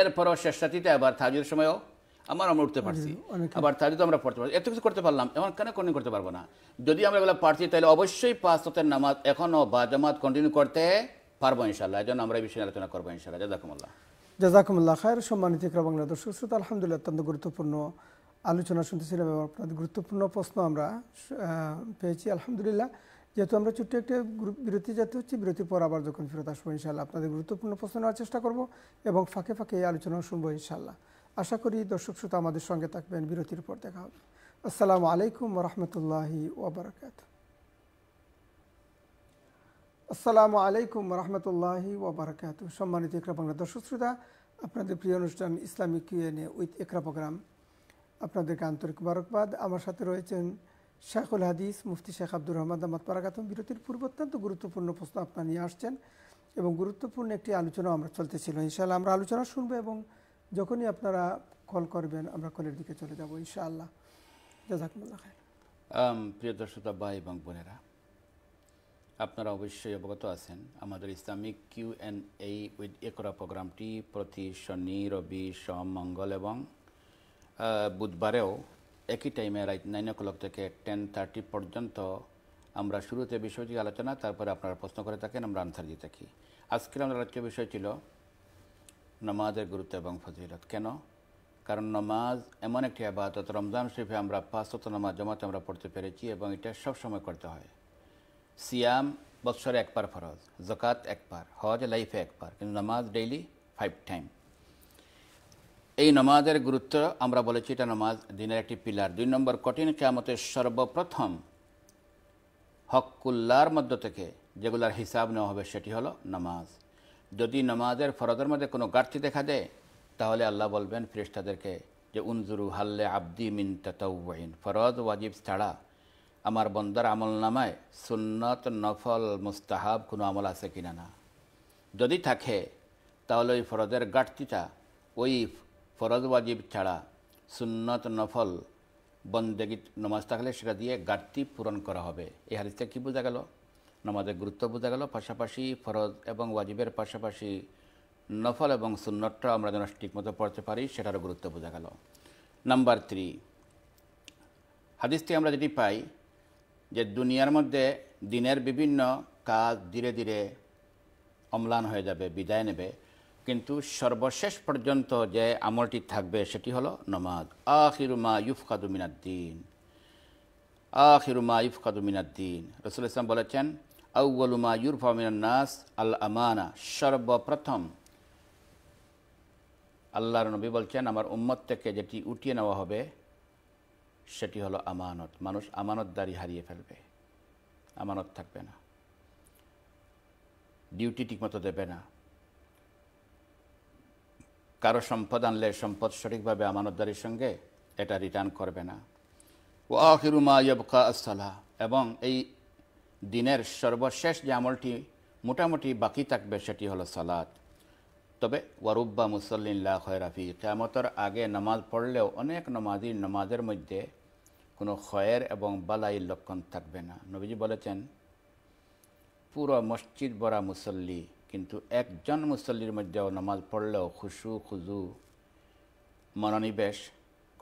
এরপরও শেষ রাতিতে আবার তাহাজুর সময়ও আমার আমরা উঠতে পারছি আবার তাহাজুদ আমরা পড়তে পারছি এত কিছু করতে পারলাম এমন কেন কন্টিনিউ করতে পারবো না যদি আমরা এগুলো পারছি তাহলে অবশ্যই পাঁচ তথ্যের নামাজ এখনও বা জামাত কন্টিনিউ করতে পারবো ইনশাল্লাহ এই জন্য আমরা এই বিষয়ে আলোচনা করবো ইনশাল্লাহ জাজাকুমুল্লাহ জাজাকুমুল্লাহ খায়ের সম্মানিত বাংলা দর্শক শ্রোতা আলহামদুলিল্লাহ অত্যন্ত গুরুত্বপূর্ণ আলোচনা শুনতেছিলাম এবং আপনাদের গুরুত্বপূর্ণ প্রশ্ন আমরা পেয়েছি আলহামদুলিল্লাহ যেহেতু আমরা ছোট্ট একটা বিরতি যেতে হচ্ছে বিরতির পর আবার যখন ফেরত আসবো ইনশাল্লাহ আপনাদের গুরুত্বপূর্ণ প্রশ্ন নেওয়ার চেষ্টা করব এবং ফাঁকে ফাঁকে এই আলোচনাও শুনবো ইনশাল্লাহ আশা করি দর্শক শ্রোতা আমাদের সঙ্গে থাকবেন বিরতির পর দেখা হবে আসসালামু আলাইকুম রহমতুল্লাহি ওবরাকাত আসসালামু আলাইকুম রহমতুল্লাহি ওবরাকাত সম্মানিত একরা বাংলা দর্শক শ্রোতা আপনাদের প্রিয় অনুষ্ঠান Islamic Q N A with Iqra program আপনাদেরকে আন্তরিক মারকবাদ আমার সাথে রয়েছেন শেখুল হাদিস মুফতি শেখ আব্দুর রহমান আহমদ পারাকাতম বিরতির পূর্ব অত্যন্ত গুরুত্বপূর্ণ প্রশ্ন আপনার নিয়ে আসছেন এবং গুরুত্বপূর্ণ একটি আলোচনা আমরা চলতেছিল ইনশাআল্লাহ আমরা আলোচনা শুনবো এবং যখনই আপনারা কল করবেন আমরা কলের দিকে চলে যাব ইনশাআল্লাহ জাজাকুমুল্লাহ প্রিয় দর্শক ভাই এবং বোনেরা আপনারা অবশ্যই অবগত আছেন আমাদের Islamic Q N A with Iqra প্রোগ্রামটি প্রতি শনি রবি সম মঙ্গল এবং বুধবারেও একই টাইমে রাত নাইন ও ক্লক থেকে টেন থার্টি পর্যন্ত আমরা শুরুতে বিষয়টি আলোচনা তারপরে আপনারা প্রশ্ন করে থাকেন আমরা আনসার দিয়ে থাকি আজকের আমাদের আলোচ্য বিষয় ছিল নমাজের গুরুত্ব এবং ফজিলত কেন কারণ নমাজ এমন একটি আবাদত রমজান শরীফে আমরা শত নমাজ জমাতে আমরা পড়তে পেরেছি এবং এটা সব সময় করতে হয় সিয়াম বৎসরে একবার ফরজ জকাত একবার হজ লাইফে একবার কিন্তু নামাজ ডেইলি ফাইভ টাইম এই নমাজের গুরুত্ব আমরা বলেছি এটা নমাজ দিনের একটি পিলার দুই নম্বর কঠিন কেয়ামতের সর্বপ্রথম হকুল্লার মধ্য থেকে যেগুলার হিসাব নেওয়া হবে সেটি হলো নামাজ যদি নামাজের ফরজের মধ্যে কোনো ঘাটতি দেখা দেয় তাহলে আল্লাহ বলবেন ফিরিস্তাদেরকে যে উনজুরু হাল্লে আব্দি মিন তাতাউইন ফরজ ওয়াজিব ছাড়া আমার বন্দার আমল নামায় সুন্নত নফল মুস্তাহাব কোনো আমল আছে কিনা না যদি থাকে তাহলে ওই ফরজের ঘাটতিটা ওই ফরজ ওয়াজিব ছাড়া সুন্নত নফল বন্দেগি নমাজ থাকলে সেটা দিয়ে ঘাটতি পূরণ করা হবে এই হাদিসটা কী বোঝা গেল নমাজের গুরুত্ব বোঝা গেল পাশাপাশি ফরজ এবং ওয়াজিবের পাশাপাশি নফল এবং সুন্নতটা আমরা যেন ঠিকমতো পড়তে পারি সেটারও গুরুত্ব বোঝা গেল নাম্বার থ্রি হাদিসটি আমরা যেটি পাই যে দুনিয়ার মধ্যে দিনের বিভিন্ন কাজ ধীরে ধীরে অম্লান হয়ে যাবে বিদায় নেবে কিন্তু সর্বশেষ পর্যন্ত যে আমলটি থাকবে সেটি হলো নমাজ আখিরুমা ইউফ আখিরুমা মিনাদ্দিন রসুল ইসলাম বলেছেন আউ্বলুমা মিনান্নাস আল আমানা সর্বপ্রথম আল্লাহর নবী বলছেন আমার উম্মত থেকে যেটি উঠিয়ে নেওয়া হবে সেটি হলো আমানত মানুষ আমানতদারি হারিয়ে ফেলবে আমানত থাকবে না ডিউটি ঠিকমতো দেবে না কারো সম্পদ আনলে সম্পদ সঠিকভাবে আমানতদারির সঙ্গে এটা রিটার্ন করবে না ও আখিরুমা ইয়বকা আসালাহ এবং এই দিনের সর্বশেষ যে আমলটি মোটামুটি বাকি থাকবে সেটি হলো সালাদ তবে ওয়ারুব্বা মুসল্লিনা খয়রাফি কেমতর আগে নামাজ পড়লেও অনেক নমাজি নামাজের মধ্যে কোনো খয়ের এবং বালাইয়ের লক্ষণ থাকবে না নবীজি বলেছেন পুরো মসজিদ বড়া মুসল্লি কিন্তু একজন মুসল্লির মধ্যেও নামাজ পড়লেও খুশু খুজু মনোনিবেশ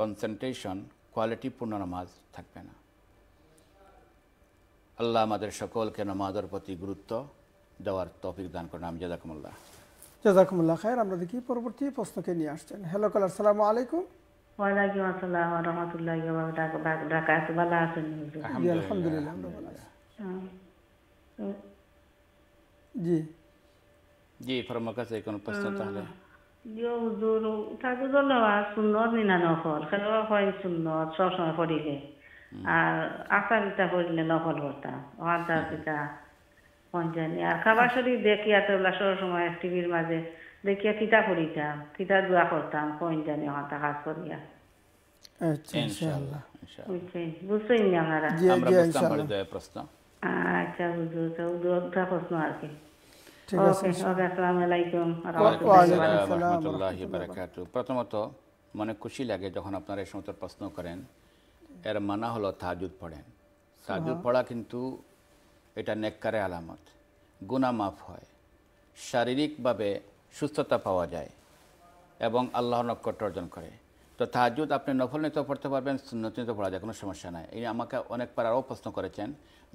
কনসেন্ট্রেশন কোয়ালিটিপূর্ণ নামাজ থাকবে না আল্লাহ আমাদের সকলকে নামাজের প্রতি গুরুত্ব দেওয়ার তফিক দান করেন আমি জাজাকুমুল্লাহ জাজাকুমুল্লাহ খায়ের আমরা দেখি পরবর্তী প্রশ্নকে নিয়ে আসছেন হ্যালো কলার সালামু আলাইকুম জি জি ফরমাকা চাই প্রশ্ন তাহলে ইয়ো হুজুর তাকে তো নেওয়া নিনা নকল খেলা হয় সুন্নত সবসময় করিলে আর আশা পিতা নকল করতাম অহান্তার পঞ্চানি আর খাবার শরীর দেখি আর তোলা সবসময় টিভির মাঝে দেখিয়া কিতা পড়িতাম কিতা দোয়া করতাম পঞ্চানি অহান্তা কাজ করিয়া আচ্ছা ইনশাআল্লাহ বুঝছেন না হুজুর প্রশ্ন আর কি প্রথমত মনে খুশি লাগে যখন আপনারা এই সমস্ত প্রশ্ন করেন এর মানা হলো তাহাজুদ পড়েন তাহাজুদ পড়া কিন্তু এটা নেককারে আলামত গুনা মাফ হয় শারীরিকভাবে সুস্থতা পাওয়া যায় এবং আল্লাহ নক্ষত্র অর্জন করে তো তাহাজুদ আপনি নফল নিতে পড়তে পারবেন সুন্নত নিতে পড়া যায় কোনো সমস্যা নাই এই আমাকে অনেক আরও প্রশ্ন করেছেন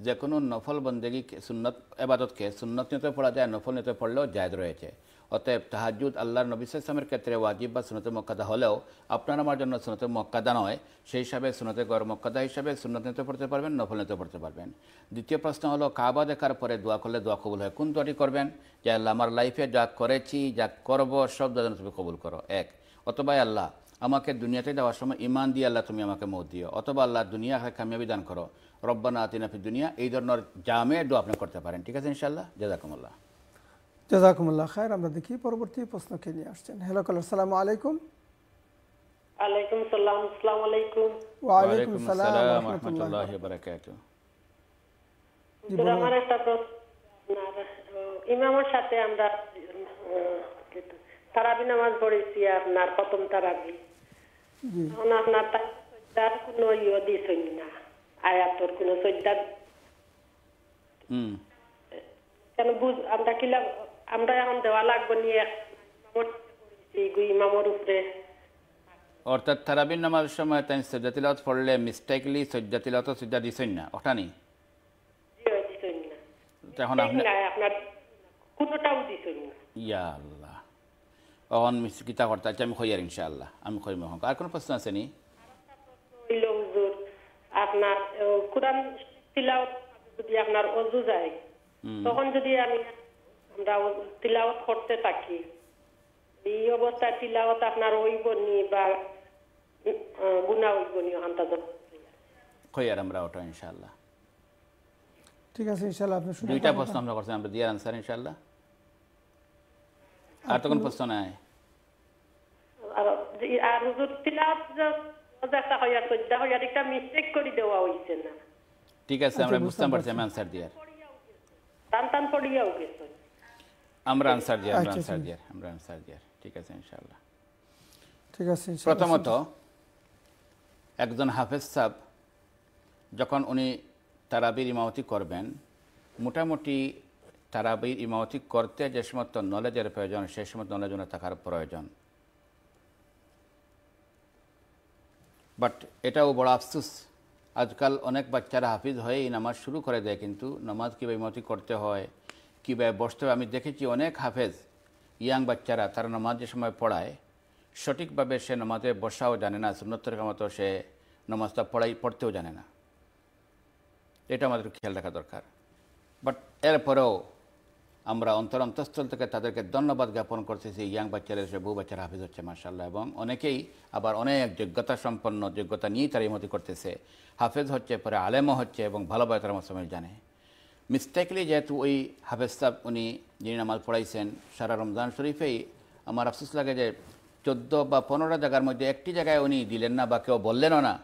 যে কোনো নফল বন্দেগী সুন্নত এবাদতকে সুন্নত নিতে পড়া যায় নফল নিতে পড়লেও জায়দ রয়েছে অতএব তাহাজুদ আল্লাহর নবী সামের ক্ষেত্রে ওয়াজিব বা সুনতের মক্কাদা হলেও আপনার আমার জন্য সুনতের মক্কাদা নয় সেই হিসাবে সুনতের গড় মক্কাদা হিসাবে সুনত নিতে পড়তে পারবেন নফল নিতে পড়তে পারবেন দ্বিতীয় প্রশ্ন হলো কাবা দেখার পরে দোয়া করলে দোয়া কবুল হয় কোন দোয়াটি করবেন যে আল্লাহ আমার লাইফে যা করেছি যা করব সব দোয়া তুমি কবুল করো এক অথবা আল্লাহ আমাকে দুনিয়াতে দেওয়ার সময় ইমান দিয়ে আল্লাহ তুমি আমাকে মত দিও অথবা আল্লাহ দুনিয়া হয় কামিয়াবি দান করো রব্বানা আতিনাফি দুনিয়া এই ধরনের জামে দু আপনি করতে পারেন ঠিক আছে ইনশাল্লাহ জাজাকুমুল্লাহ জাজাকুমুল্লাহ খায়ের আমরা দেখি পরবর্তী প্রশ্নকে নিয়ে আসছেন হ্যালো কালার সালাম আলাইকুম আলাইকুম সালাম আসসালামু আলাইকুম ওয়া আলাইকুম সালাম ওয়া রাহমাতুল্লাহি ওয়া বারাকাতুহু আমরা আপনার প্রথম তারাবি On n'a pas de soldats qui ont des soldats. Ayator qui ont soldats. কেন বুঝ আমরা কি আমরা এখন দেওয়া লাগবো নিয়ে ইমামর উপরে অর্থাৎ তারাবির নামাজের সময় তাই সজ্জাতিলত পড়লে মিস্টেকলি সজ্জাতিলত সজ্জা দিছই না ওটা নেই এখন আপনি ইয়া অন কিতা করতে আছে আমি খইয়ার ইনশাআল্লাহ আমি খইম হক আর কোনো প্রশ্ন আছে নি আপনার কোরআন তিলাওয়াত যদি আপনার যায় তখন যদি আমি আমরা তিলাওয়াত করতে থাকি এই অবস্থা তিলাওয়াত আপনার হইব নি বা গুনাহ হইব নি হান্তা খইয়ার আমরা ওটা ইনশাআল্লাহ ঠিক আছে ইনশাআল্লাহ আপনি দুইটা প্রশ্ন আমরা করছেন আমরা দিয়ার আনসার ইনশাআল্লাহ আর তখন প্রশ্ন নাই আর হুজুর হইয়া হইয়া একটা করে দেওয়া হইছে না ঠিক আছে আমরা বুঝতাম পারছি আমি আনসার দিয়ার আমরা আনসার দিয়ার আমরা আনসার আচ্ছা, আচ্ছা। দিয়ার আমরা আনসার দিয়ার ঠিক আছে ইনশাআল্লাহ ঠিক আছে প্রথমত একজন হাফেজ সাহেব যখন উনি তারাবির ইমামতি করবেন মোটামুটি তারাবির ইমামতি করতে যে সমস্ত নলেজের প্রয়োজন সেই সমস্ত নলেজ থাকার প্রয়োজন বাট এটাও বড় আফসুস আজকাল অনেক বাচ্চারা হাফিজ হয়েই নামাজ শুরু করে দেয় কিন্তু নামাজ কীভাবে ইমামতি করতে হয় কীভাবে বসতে হবে আমি দেখেছি অনেক হাফেজ ইয়াং বাচ্চারা তারা নামাজ যে সময় পড়ায় সঠিকভাবে সে নামাজে বসাও জানে না সুন্নতের মতো সে নামাজটা পড়াই পড়তেও জানে না এটা আমাদের খেয়াল রাখা দরকার বাট এরপরেও আমরা অন্তর অন্তঃস্থল থেকে তাদেরকে ধন্যবাদ জ্ঞাপন করতেছি ইয়াং বাচ্চারা এসে বহু বাচ্চারা হাফিজ হচ্ছে মার্শাল্লাহ এবং অনেকেই আবার অনেক যোগ্যতা সম্পন্ন যোগ্যতা নিয়েই তারা ইমতি করতেছে হাফেজ হচ্ছে পরে আলেমও হচ্ছে এবং ভালো তারা মাসমের জানে মিস্টেকলি যেহেতু ওই হাফেজ সাহ উনি যিনি নামাজ পড়াইছেন সারা রমজান শরীফেই আমার আফসোস লাগে যে চোদ্দো বা পনেরো জায়গার মধ্যে একটি জায়গায় উনি দিলেন না বা কেউ বললেনও না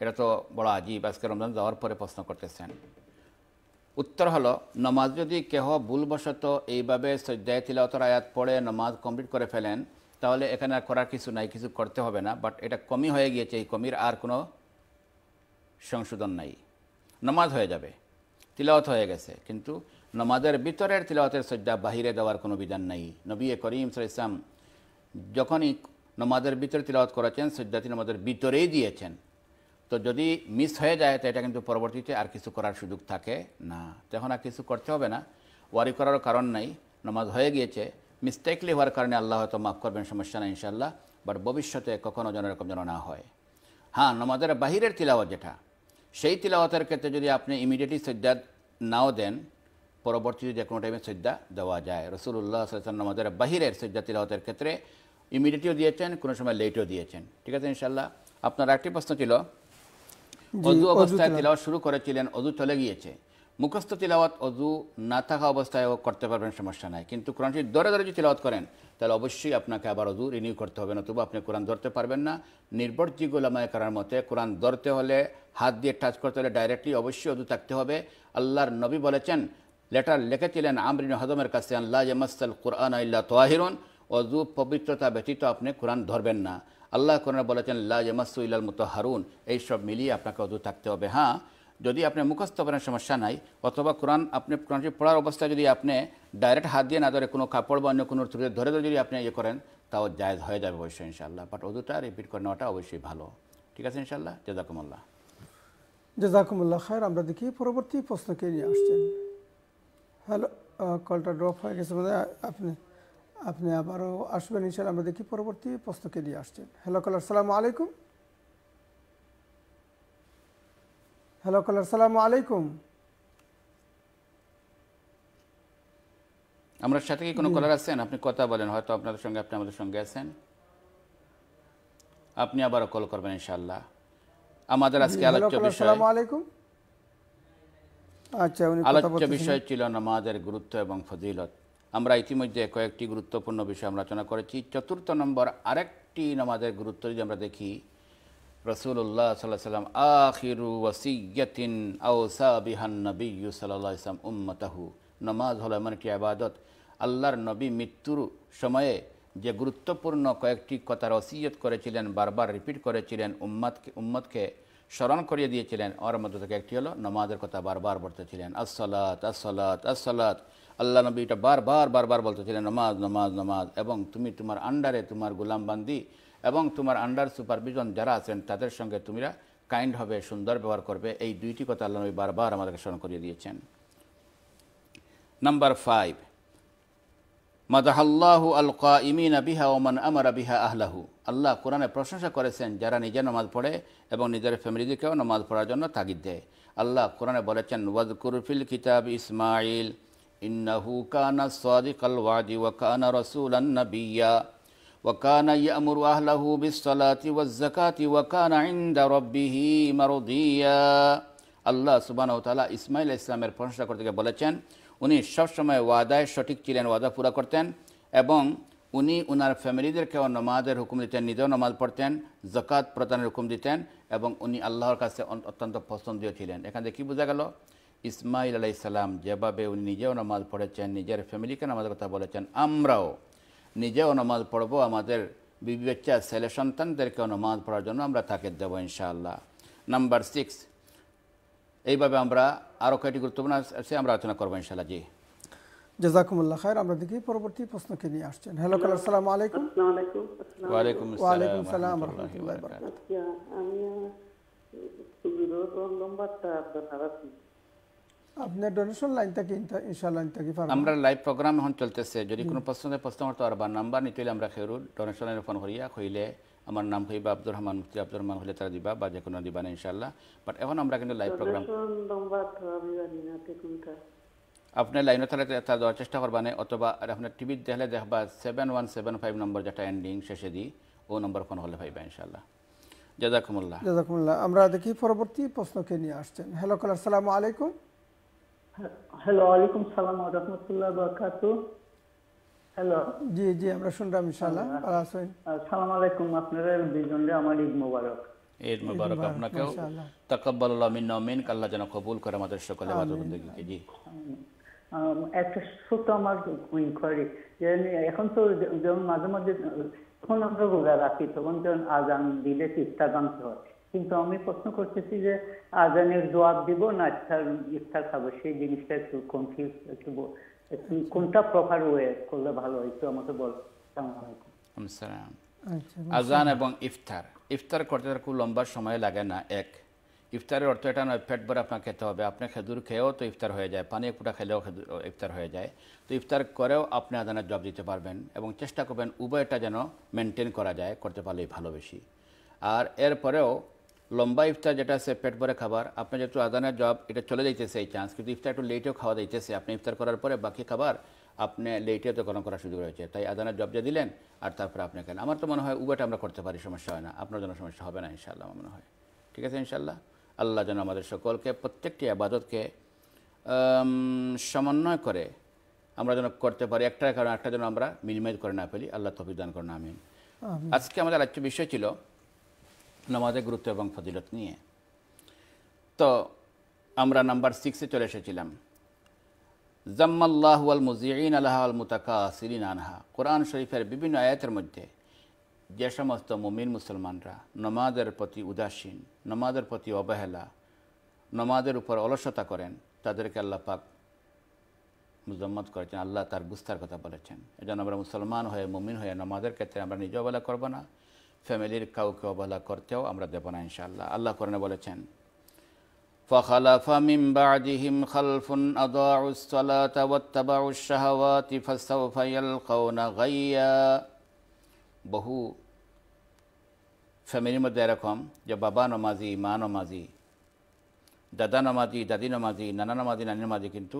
এটা তো বড় আজীব আজকে রমজান যাওয়ার পরে প্রশ্ন করতেছেন উত্তর হলো নমাজ যদি কেহ ভুলবশত এইভাবে সজ্জায় তিলাওতর আয়াত পড়ে নমাজ কমপ্লিট করে ফেলেন তাহলে এখানে আর করার কিছু নাই কিছু করতে হবে না বাট এটা কমি হয়ে গিয়েছে এই কমির আর কোনো সংশোধন নাই নমাজ হয়ে যাবে তিলাওয়াত হয়ে গেছে কিন্তু নমাজের ভিতরের তিলাওতের সজ্জা বাহিরে দেওয়ার কোনো বিধান নাই নবী করিম ইসলাম যখনই নমাজের ভিতরে তিলাওত করেছেন সজ্জাতি নমাজের ভিতরেই দিয়েছেন তো যদি মিস হয়ে যায় তো এটা কিন্তু পরবর্তীতে আর কিছু করার সুযোগ থাকে না তখন আর কিছু করতে হবে না ওয়ারি করার কারণ নাই নমাজ হয়ে গিয়েছে মিস্টেকলি হওয়ার কারণে আল্লাহ হয়তো মাফ করবেন সমস্যা নাই ইনশাল্লাহ বাট ভবিষ্যতে কখনও যেন এরকম যেন না হয় হ্যাঁ নমাজের বাহিরের তিলাওয়াত যেটা সেই তিলাওয়াতের ক্ষেত্রে যদি আপনি ইমিডিয়েটলি সজ্জা নাও দেন পরবর্তীতে যে কোনো টাইমে সজ্জা দেওয়া যায় রসুল্লাহ নমাজের বাহিরের সজ্জা তিলাওয়াতের ক্ষেত্রে ইমিডিয়েটলিও দিয়েছেন কোনো সময় লেটও দিয়েছেন ঠিক আছে ইনশাল্লাহ আপনার একটি প্রশ্ন ছিল অজু অবস্থায় তিলাওয়াত শুরু করেছিলেন অজু চলে গিয়েছে মুখস্থ তিলাওয়াত অজু না থাকা অবস্থায়ও করতে পারবেন সমস্যা নাই কিন্তু কোরআন শরীফ ধরে ধরে যদি তিলাওয়াত করেন তাহলে অবশ্যই আপনাকে আবার অজু রিনিউ করতে হবে না তবু আপনি কোরআন ধরতে পারবেন না নির্ভরযোগ্য লামায় করার মতে কোরআন ধরতে হলে হাত দিয়ে টাচ করতে হলে ডাইরেক্টলি অবশ্যই অজু থাকতে হবে আল্লাহর নবী বলেছেন লেটার লিখেছিলেন আমরিন হজমের কাছে আল্লাহ জামাসাল কোরআন আল্লাহ তোয়াহিরুন অজু পবিত্রতা ব্যতীত আপনি কোরআন ধরবেন না আল্লাহ কোরআন বলেছেন লা জামাসু ইলাল মতো হারুন এইসব মিলিয়ে আপনাকে অদূ থাকতে হবে হ্যাঁ যদি আপনি করেন সমস্যা নাই অথবা কোরআন আপনি কোরআন পড়ার অবস্থায় যদি আপনি ডাইরেক্ট হাত দিয়ে না ধরে কোনো কাপড় বা অন্য কোনো ত্রুটিতে ধরে ধরে যদি আপনি ইয়ে করেন তাও জায়জ হয়ে যাবে অবশ্যই ইনশাআল্লাহ বাট অদুটা রিপিট করে নেওয়াটা অবশ্যই ভালো ঠিক আছে ইনশাআল্লাহ জাজাকুমুল্লাহ জাজাকুমুল্লাহ খায়ের আমরা দেখি পরবর্তী প্রশ্নকে নিয়ে আসছেন হ্যালো কলটা ড্রপ হয়ে গেছে মানে আপনি আপনি আবারও আসবেন ইনশাল্লাহ আমরা দেখি পরবর্তী প্রশ্নকে নিয়ে আসছেন হ্যালো কলার সালাম আলাইকুম হ্যালো কলার সালাম আলাইকুম আমরা সাথে কি কোনো কলার আছেন আপনি কথা বলেন হয়তো আপনাদের সঙ্গে আপনি আমাদের সঙ্গে আছেন আপনি আবারও কল করবেন ইনশাল্লাহ আমাদের আজকে আলোচ্য বিষয় আলাইকুম আচ্ছা আলোচ্য বিষয় ছিল নামাজের গুরুত্ব এবং ফজিলত আমরা ইতিমধ্যে কয়েকটি গুরুত্বপূর্ণ বিষয় আমরা আলোচনা করেছি চতুর্থ নম্বর আরেকটি নামাজের গুরুত্ব যদি আমরা দেখি রসুল্লাহ সাল্লাহ সাল্লাম আখিরু ওয়াসিয়াতিন আউসা বিহান নবী সাল্লাহ ইসলাম উম্মতাহু নমাজ হল এমন একটি আবাদত আল্লাহর নবী মৃত্যুর সময়ে যে গুরুত্বপূর্ণ কয়েকটি কথার ওসিয়ত করেছিলেন বারবার রিপিট করেছিলেন উম্মাদকে উম্মদকে স্মরণ করিয়ে দিয়েছিলেন ওর মধ্যে থেকে একটি হলো নমাজের কথা বারবার বলতেছিলেন আসলাত আসলাত আসলাত আল্লাহ নবী এটা বারবার বারবার বলতেছিলেন নামাজ নামাজ নামাজ এবং তুমি তোমার আন্ডারে তোমার গোলামবান্দি এবং তোমার আন্ডার সুপারভিশন যারা আছেন তাদের সঙ্গে তুমিরা কাইন্ড হবে সুন্দর ব্যবহার করবে এই দুইটি কথা আল্লাহ নবী বারবার আমাদেরকে স্মরণ করিয়ে দিয়েছেন নাম্বার ফাইভ মাদাহাল্লাহু আল ইমিন আবিহা ওমান আমার আবিহা আহলাহু আল্লাহ কোরআনে প্রশংসা করেছেন যারা নিজে নমাজ পড়ে এবং নিজের ফ্যামিলিদেরকেও নমাজ পড়ার জন্য তাগিদ দেয় আল্লাহ কোরআনে বলেছেন ওয়াজ কুরফিল কিতাব ইসমাইল إنه كان الصادق الوعد وكان رسولا نبيا وكان يأمر أهله بالصلاة والزكاة وكان عند ربه مرضيا আল্লাহ সুবাহ তালা ইসমাইল ইসলামের প্রশংসা করতে গিয়ে বলেছেন উনি সবসময় ওয়াদায় সঠিক ছিলেন ওয়াদা পুরা করতেন এবং উনি ওনার ফ্যামিলিদেরকেও নমাজের হুকুম দিতেন নিজেও নমাজ পড়তেন জকাত প্রদানের হুকুম দিতেন এবং উনি আল্লাহর কাছে অত্যন্ত পছন্দীয় ছিলেন এখান থেকে কী বোঝা গেল ইসমাইল আলাইসাল্লাম যেভাবে উনি নিজেও নামাজ পড়েছেন নিজের ফ্যামিলিকে নামাজের কথা বলেছেন আমরাও নিজেও নামাজ পড়বো আমাদের বিবি ছেলে সন্তানদেরকেও নামাজ পড়ার জন্য আমরা তাকে দেবো ইনশাআল্লাহ নাম্বার সিক্স এইভাবে আমরা আরও কয়েকটি গুরুত্বপূর্ণ আছে আমরা আলোচনা করবো ইনশাআল্লাহ জি জাজাকুমুল্লাহ খায়ের আমরা দেখি পরবর্তী প্রশ্নকে নিয়ে আসছেন হ্যালো কালার আসসালামু আলাইকুম ওয়ালাইকুম ওয়ালাইকুম সালাম রহমতুল্লাহ আমি লম্বারটা আপনার ডোনেশন লাইন থেকে ইনশাআল্লাহ থেকে পারবেন আমরা লাইভ প্রোগ্রাম এখন চলতেছে যদি কোনো প্রশ্ন প্রশ্ন করতে পারবা নাম্বার নিতে হলে আমরা খেরু ডোনেশন লাইনে ফোন করিয়া হইলে আমার নাম হইবা আব্দুর রহমান মুফতি আব্দুর রহমান হলে তারা দিবা বা যে কোনো দিবা না ইনশাআল্লাহ বাট এখন আমরা কিন্তু লাইভ প্রোগ্রাম আপনার লাইনে তাহলে এটা দেওয়ার চেষ্টা করবানে অথবা আপনার টিভি দেখলে দেখবা seven one seven five number যেটা এন্ডিং শেষে দিই ও নম্বর ফোন হলে পাইবা ইনশাআল্লাহ জাজাকুমুল্লাহ জাজাকুমুল্লাহ আমরা দেখি পরবর্তী প্রশ্নকে নিয়ে আসছেন হ্যালো কলার সালামু আলাইকুম হ্যালো সালাম হ্যালো জি জি আমরা শুনলাম ইনশাআল্লাহ ভালো আছেন আসসালামু আলাইকুম আপনাদের আমার ঈদ মোবারক ঈদ মোবারক আপনাকেও তাকাব্বালুল্লাহ মিন্না আল্লাহ যেন কবুল করে আমাদের সকলে জি একটা ছোট আমার ইনকোয়ারি এখন তো যেমন মাঝে মাঝে তখন আমরা রোজা রাখি তখন যেমন আজান দিলে চিত্তা হয় কিন্তু আমি প্রশ্ন করতেছি যে আজানের জবাব দিব না ইফতার ইফতার খাবো সেই জিনিসটা একটু কনফিউজ একটু কোনটা প্রপার ওয়ে করলে ভালো হয় একটু আমাকে বল আচ্ছা, সালাম আজান এবং ইফতার ইফতার করতে খুব লম্বা সময় লাগে না এক ইফতারের অর্থ এটা নয় পেট ভরে আপনাকে খেতে হবে আপনি খেজুর খেয়েও তো ইফতার হয়ে যায় পানি ফুটা খেলেও ইফতার হয়ে যায় তো ইফতার করেও আপনি আদানের জব দিতে পারবেন এবং চেষ্টা করবেন উভয়টা যেন মেনটেন করা যায় করতে পারলেই ভালো বেশি আর এরপরেও লম্বা ইফতার যেটা আছে পেট ভরে খাবার আপনার যেহেতু আদানের জব এটা চলে যাইতেছে এই চান্স কিন্তু ইফতার একটু লেটেও খাওয়া যাইতেছে আপনি ইফতার করার পরে বাকি খাবার আপনি লেটেও তো গ্রহণ করার সুযোগ রয়েছে তাই আদানের জব যা দিলেন আর তারপরে আপনি কেন আমার তো মনে হয় উবাটা আমরা করতে পারি সমস্যা হয় না আপনার জন্য সমস্যা হবে না ইনশাল্লাহ আমার মনে হয় ঠিক আছে ইনশাল্লাহ আল্লাহ যেন আমাদের সকলকে প্রত্যেকটি আবাদতকে সমন্বয় করে আমরা যেন করতে পারি একটার কারণ একটা যেন আমরা মিনিমাইজ করে না ফেলি আল্লাহ তফিদান দান করেন আমিন আজকে আমাদের আজকে বিষয় ছিল নামাজের গুরুত্ব এবং ফজিলত নিয়ে তো আমরা নাম্বার সিক্সে চলে এসেছিলাম জাম্মাল্লাহ আল মুজিন আল্লাহ আল মুতাকা সিরিন আনহা কোরআন শরীফের বিভিন্ন আয়াতের মধ্যে যে সমস্ত মুমিন মুসলমানরা নমাজের প্রতি উদাসীন নমাজের প্রতি অবহেলা নমাজের উপর অলসতা করেন তাদেরকে আল্লাহ পাক মুজম্মত করেছেন আল্লাহ তার বুস্তার কথা বলেছেন এজন্য আমরা মুসলমান হয়ে মুমিন হয়ে নমাজের ক্ষেত্রে আমরা নিজ অবলা করবো না ফ্যামিলির কাউকে অবহেলা করতেও আমরা দেব না ইনশাআল্লাহ আল্লাহ করেন বলেছেন فخلف من بعدهم خلف أضاعوا الصلاة واتبعوا الشهوات فسوف يلقون غيا বহু ফ্যামিলির মধ্যে এরকম যে বাবা নমাজি মা নমাজি দাদা নমাজি দাদি নমাজি নানা নমাজি নানি নমাজি কিন্তু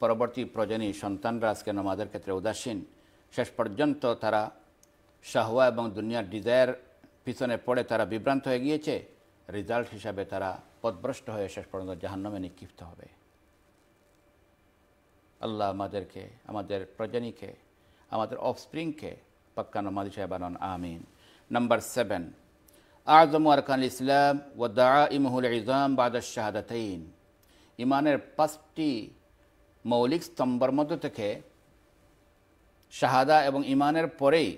পরবর্তী প্রজনী সন্তানরা আজকে নমাজের ক্ষেত্রে উদাসীন শেষ পর্যন্ত তারা শাহওয়া এবং দুনিয়ার ডিজায়ার পিছনে পড়ে তারা বিভ্রান্ত হয়ে গিয়েছে রেজাল্ট হিসাবে তারা পদভ্রষ্ট হয়ে শেষ পর্যন্ত জাহান্নামে নিক্ষিপ্ত হবে আল্লাহ আমাদেরকে আমাদের প্রজানীকে আমাদের অফস্প্রিংকে পাক্কা সাহেব বানান আমিন নাম্বার সেভেন আজম আরকান ইসলাম ও দা ইমহুল ইজাম বাদাস শাহাদাতঈন ইমানের পাঁচটি মৌলিক স্তম্ভের মধ্য থেকে শাহাদা এবং ইমানের পরেই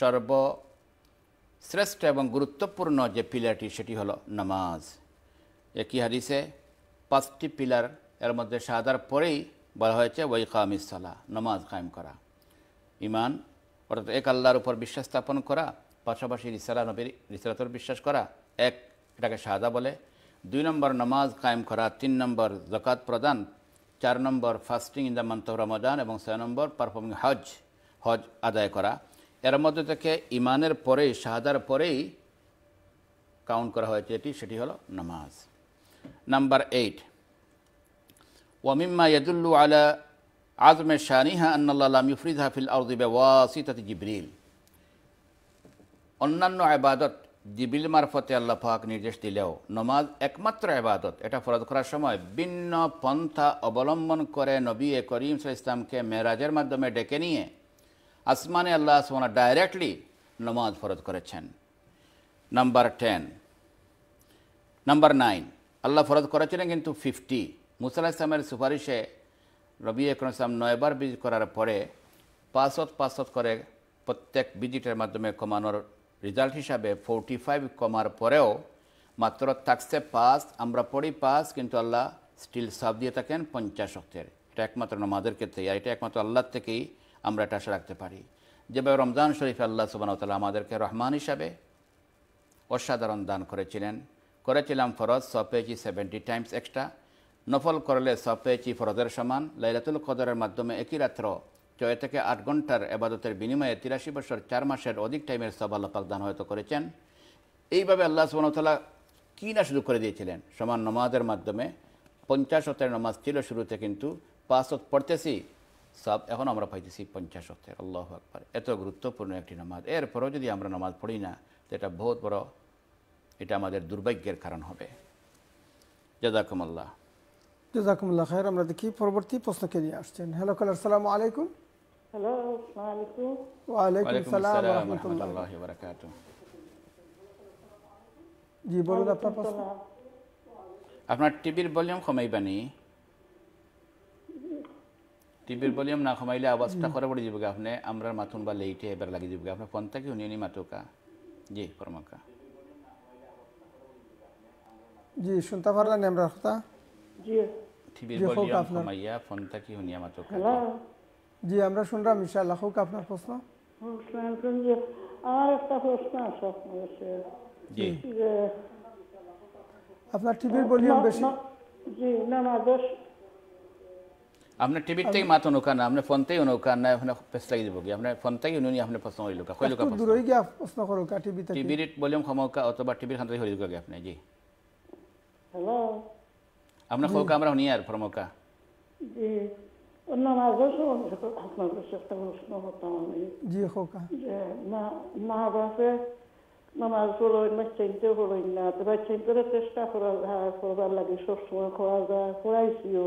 সর্বশ্রেষ্ঠ এবং গুরুত্বপূর্ণ যে পিলারটি সেটি হলো নামাজ একই হাদিসে পাঁচটি পিলার এর মধ্যে সাদার পরেই বলা হয়েছে ওই কামিসালা নামাজ কায়েম করা ইমান অর্থাৎ এক আল্লাহর উপর বিশ্বাস স্থাপন করা পাশাপাশি রিসালা নবীর রিসালাতর বিশ্বাস করা এক এটাকে সাদা বলে দুই নম্বর নামাজ কায়েম করা তিন নম্বর জকাত প্রদান চার number fasting in the month Ramadan এবং ছয় নম্বর পারফর্মিং হজ হজ আদায় করা এর মধ্যে থেকে ইমানের পরেই শাহাদার পরেই কাউন্ট করা হয়েছে এটি সেটি হলো নামাজ নাম্বার এইট ওয়ামিম্মা ইয়াদুল্লু আলা আজমে শানিহা আন্নাল্লাহ ইফরিদ হাফিল আউদিবে ওয়াসিতাতি জিবরিল অন্যান্য আবাদত জিবিল মারফতে আল্লাহ ফাহাক নির্দেশ দিলেও নমাজ একমাত্র আবাদত এটা ফরজ করার সময় ভিন্ন পন্থা অবলম্বন করে নবী করিম ইসলামকে মেরাজের মাধ্যমে ডেকে নিয়ে আসমানে আল্লাহ সোনা ডাইরেক্টলি নমাজ ফরজ করেছেন নাম্বার টেন নাম্বার নাইন আল্লাহ ফরজ করেছিলেন কিন্তু ফিফটি মুসাল্লাহ ইসলামের সুপারিশে রবি একরম ইসলাম নয়বার ভিজিট করার পরে পাঁচত পাঁচত করে প্রত্যেক ভিজিটের মাধ্যমে কমানোর রেজাল্ট হিসাবে ফোরটি ফাইভ কমার পরেও মাত্র থাকছে পাস আমরা পড়ি পাস কিন্তু আল্লাহ স্টিল সাপ দিয়ে থাকেন পঞ্চাশ অক্টের এটা একমাত্র নামাজের ক্ষেত্রে আর এটা একমাত্র আল্লাহ থেকেই আমরা এটা আশা রাখতে পারি যেভাবে রমজান শরীফ আল্লাহ সুবাহতাল্লাহ আমাদেরকে রহমান হিসাবে অসাধারণ দান করেছিলেন করেছিলাম ফরজ সব পেয়েছি সেভেন্টি টাইমস এক্সট্রা নফল করলে সব পেয়েছি ফরজের সমান লাইলাতুল কদরের মাধ্যমে একই রাত্র ছয় থেকে আট ঘন্টার এবাদতের বিনিময়ে তিরাশি বছর চার মাসের অধিক টাইমের সব আল্লাপাক দান হয়তো করেছেন এইভাবে আল্লাহ সুবাহতাল্লাহ কী না শুরু করে দিয়েছিলেন সমান নমাজের মাধ্যমে পঞ্চাশ হতের নমাজ ছিল শুরুতে কিন্তু পাঁচ পড়তেছি সাব এখন আমরা পাইতেছি পঞ্চাশ অক্টের আল্লাহ আকবর এত গুরুত্বপূর্ণ একটি নামাজ এরপরও যদি আমরা নামাজ পড়ি না তো এটা বহুত বড় এটা আমাদের দুর্ভাগ্যের কারণ হবে জাজাকুমাল্লাহ জাজাকুমুল্লাহ খায়ের আমরা দেখি পরবর্তী প্রশ্নকে নিয়ে আসছেন হ্যালো কাল আসসালাম আলাইকুম হ্যালো ওয়ালাইকুম সালাম রহমতুল্লাহ বারাকাতু জি বলুন আপনার প্রশ্ন আপনার টিভির ভলিউম কমাইবানি টিভির ভলিউম না কমাইলে আওয়াজটা খরা পড়ে যাবে আপনি আমরা মাথুন বা লেইটে এবার লাগি যাবে আপনার ফোনটা কি উনি মাতুকা জি ফরমাকা জি শুনতে পারলেন আমরা কথা জি টিভির ভলিউম কমাইয়া ফোনটা কি উনি মাতুকা হ্যাঁ। জি আমরা শুনলাম ইনশাআল্লাহ হোক আপনার প্রশ্ন আর একটা প্রশ্ন আছে জি আপনার টিভির ভলিউম বেশি জি না না বেশ আপনার টিভির থেকে মাথা নৌকা না আপনার ফোন থেকে নৌকা না আপনার পেস লাগি দিব কি আপনার ফোন থেকে উনি আপনার প্রশ্ন হইল কা কইল কা দূরই গিয়া প্রশ্ন করো কা টিভি থেকে টিভির ভলিউম কমাও অথবা টিভির খান থেকে হইল কা আপনি জি হ্যালো আপনার খোকা আমরা শুনি আর ফরমকা জি জি খোকা মা বাপে নামাজ হলো না চিনতে হলো না তবে চিনতে চেষ্টা করা যায় করবার লাগে সবসময় করা যায় করাইছিও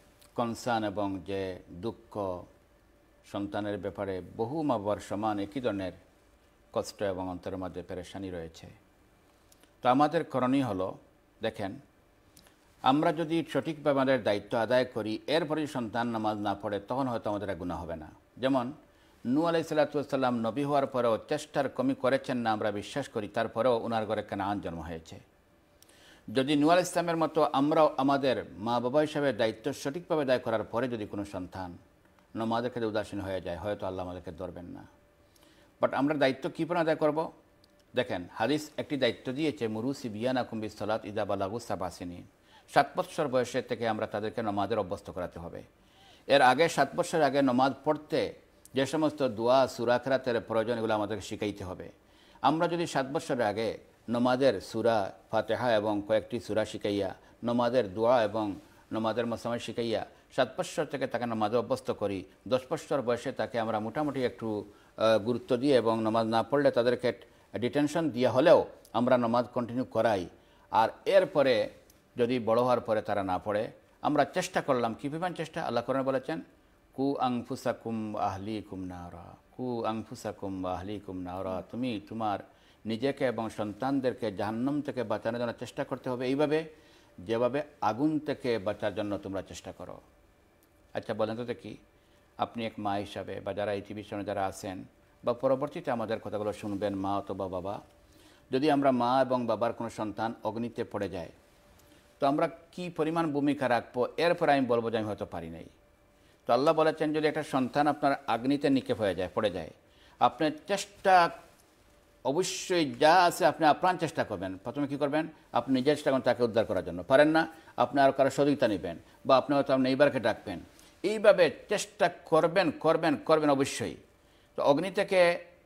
কনসার্ন এবং যে দুঃখ সন্তানের ব্যাপারে বহু মা বাবার সমান একই ধরনের কষ্ট এবং অন্তরের মধ্যে পেরেশানি রয়েছে তো আমাদের করণীয় হলো দেখেন আমরা যদি সঠিকভাবে আমাদের দায়িত্ব আদায় করি এরপরে সন্তান নামাজ না পড়ে তখন হয়তো আমাদের গুণা হবে না যেমন নু আলাই সাল্লাতুসাল্লাম নবী হওয়ার পরেও চেষ্টার কমি করেছেন না আমরা বিশ্বাস করি তারপরেও ওনার ঘরে আন জন্ম হয়েছে যদি নুয়াল ইসলামের মতো আমরাও আমাদের মা বাবা হিসাবে দায়িত্ব সঠিকভাবে দায় করার পরে যদি কোনো সন্তান নমাজের ক্ষেত্রে উদাসীন হয়ে যায় হয়তো আল্লাহ আমাদেরকে ধরবেন না বাট আমরা দায়িত্ব কী পরে আদায় করবো দেখেন হাদিস একটি দায়িত্ব দিয়েছে মুরুসি বিয়ানা কুম্বি সলাত ইদা বালাগু সাবাসিনী সাত বৎসর বয়সের থেকে আমরা তাদেরকে নমাজের অভ্যস্ত করাতে হবে এর আগে সাত বছর আগে নমাজ পড়তে যে সমস্ত দোয়া সুরাখরাতের প্রয়োজন এগুলো আমাদেরকে শিখাইতে হবে আমরা যদি সাত বছরের আগে নমাজের সুরা ফাতেহা এবং কয়েকটি সুরা শিখাইয়া নমাজের দোয়া এবং নমাজের মশামে শিখাইয়া সাত পাঁচশোর থেকে তাকে নমাজে অভ্যস্ত করি দশ পাঁচশোর বয়সে তাকে আমরা মোটামুটি একটু গুরুত্ব দিয়ে এবং নমাজ না পড়লে তাদেরকে ডিটেনশন দেওয়া হলেও আমরা নমাজ কন্টিনিউ করাই আর এরপরে যদি বড় হওয়ার পরে তারা না পড়ে আমরা চেষ্টা করলাম কী পরিমাণ চেষ্টা আল্লাহ করেন বলেছেন কু আংফুসা কুম আহলি কুম নাওরা কু আংফুসা কুম আহলি কুম নাওরা তুমি তোমার নিজেকে এবং সন্তানদেরকে জাহান্নাম থেকে বাঁচানোর জন্য চেষ্টা করতে হবে এইভাবে যেভাবে আগুন থেকে বাঁচার জন্য তোমরা চেষ্টা করো আচ্ছা বলেন তো দেখি আপনি এক মা হিসাবে বা যারা এই টিভির সামনে যারা আসেন বা পরবর্তীতে আমাদের কথাগুলো শুনবেন মা অথবা বাবা যদি আমরা মা এবং বাবার কোনো সন্তান অগ্নিতে পড়ে যায় তো আমরা কি পরিমাণ ভূমিকা রাখবো এরপরে আমি বলবো যে আমি হয়তো পারি নাই তো আল্লাহ বলেছেন যদি একটা সন্তান আপনার আগ্নিতে নিক্ষেপ হয়ে যায় পড়ে যায় আপনি চেষ্টা অবশ্যই যা আছে আপনি আপ্রাণ চেষ্টা করবেন প্রথমে কি করবেন আপনি নিজের চেষ্টা করবেন তাকে উদ্ধার করার জন্য পারেন না আপনি আরও কারো সহযোগিতা নেবেন বা আপনি হয়তো আপনার এইবারকে ডাকবেন এইভাবে চেষ্টা করবেন করবেন করবেন অবশ্যই তো অগ্নি থেকে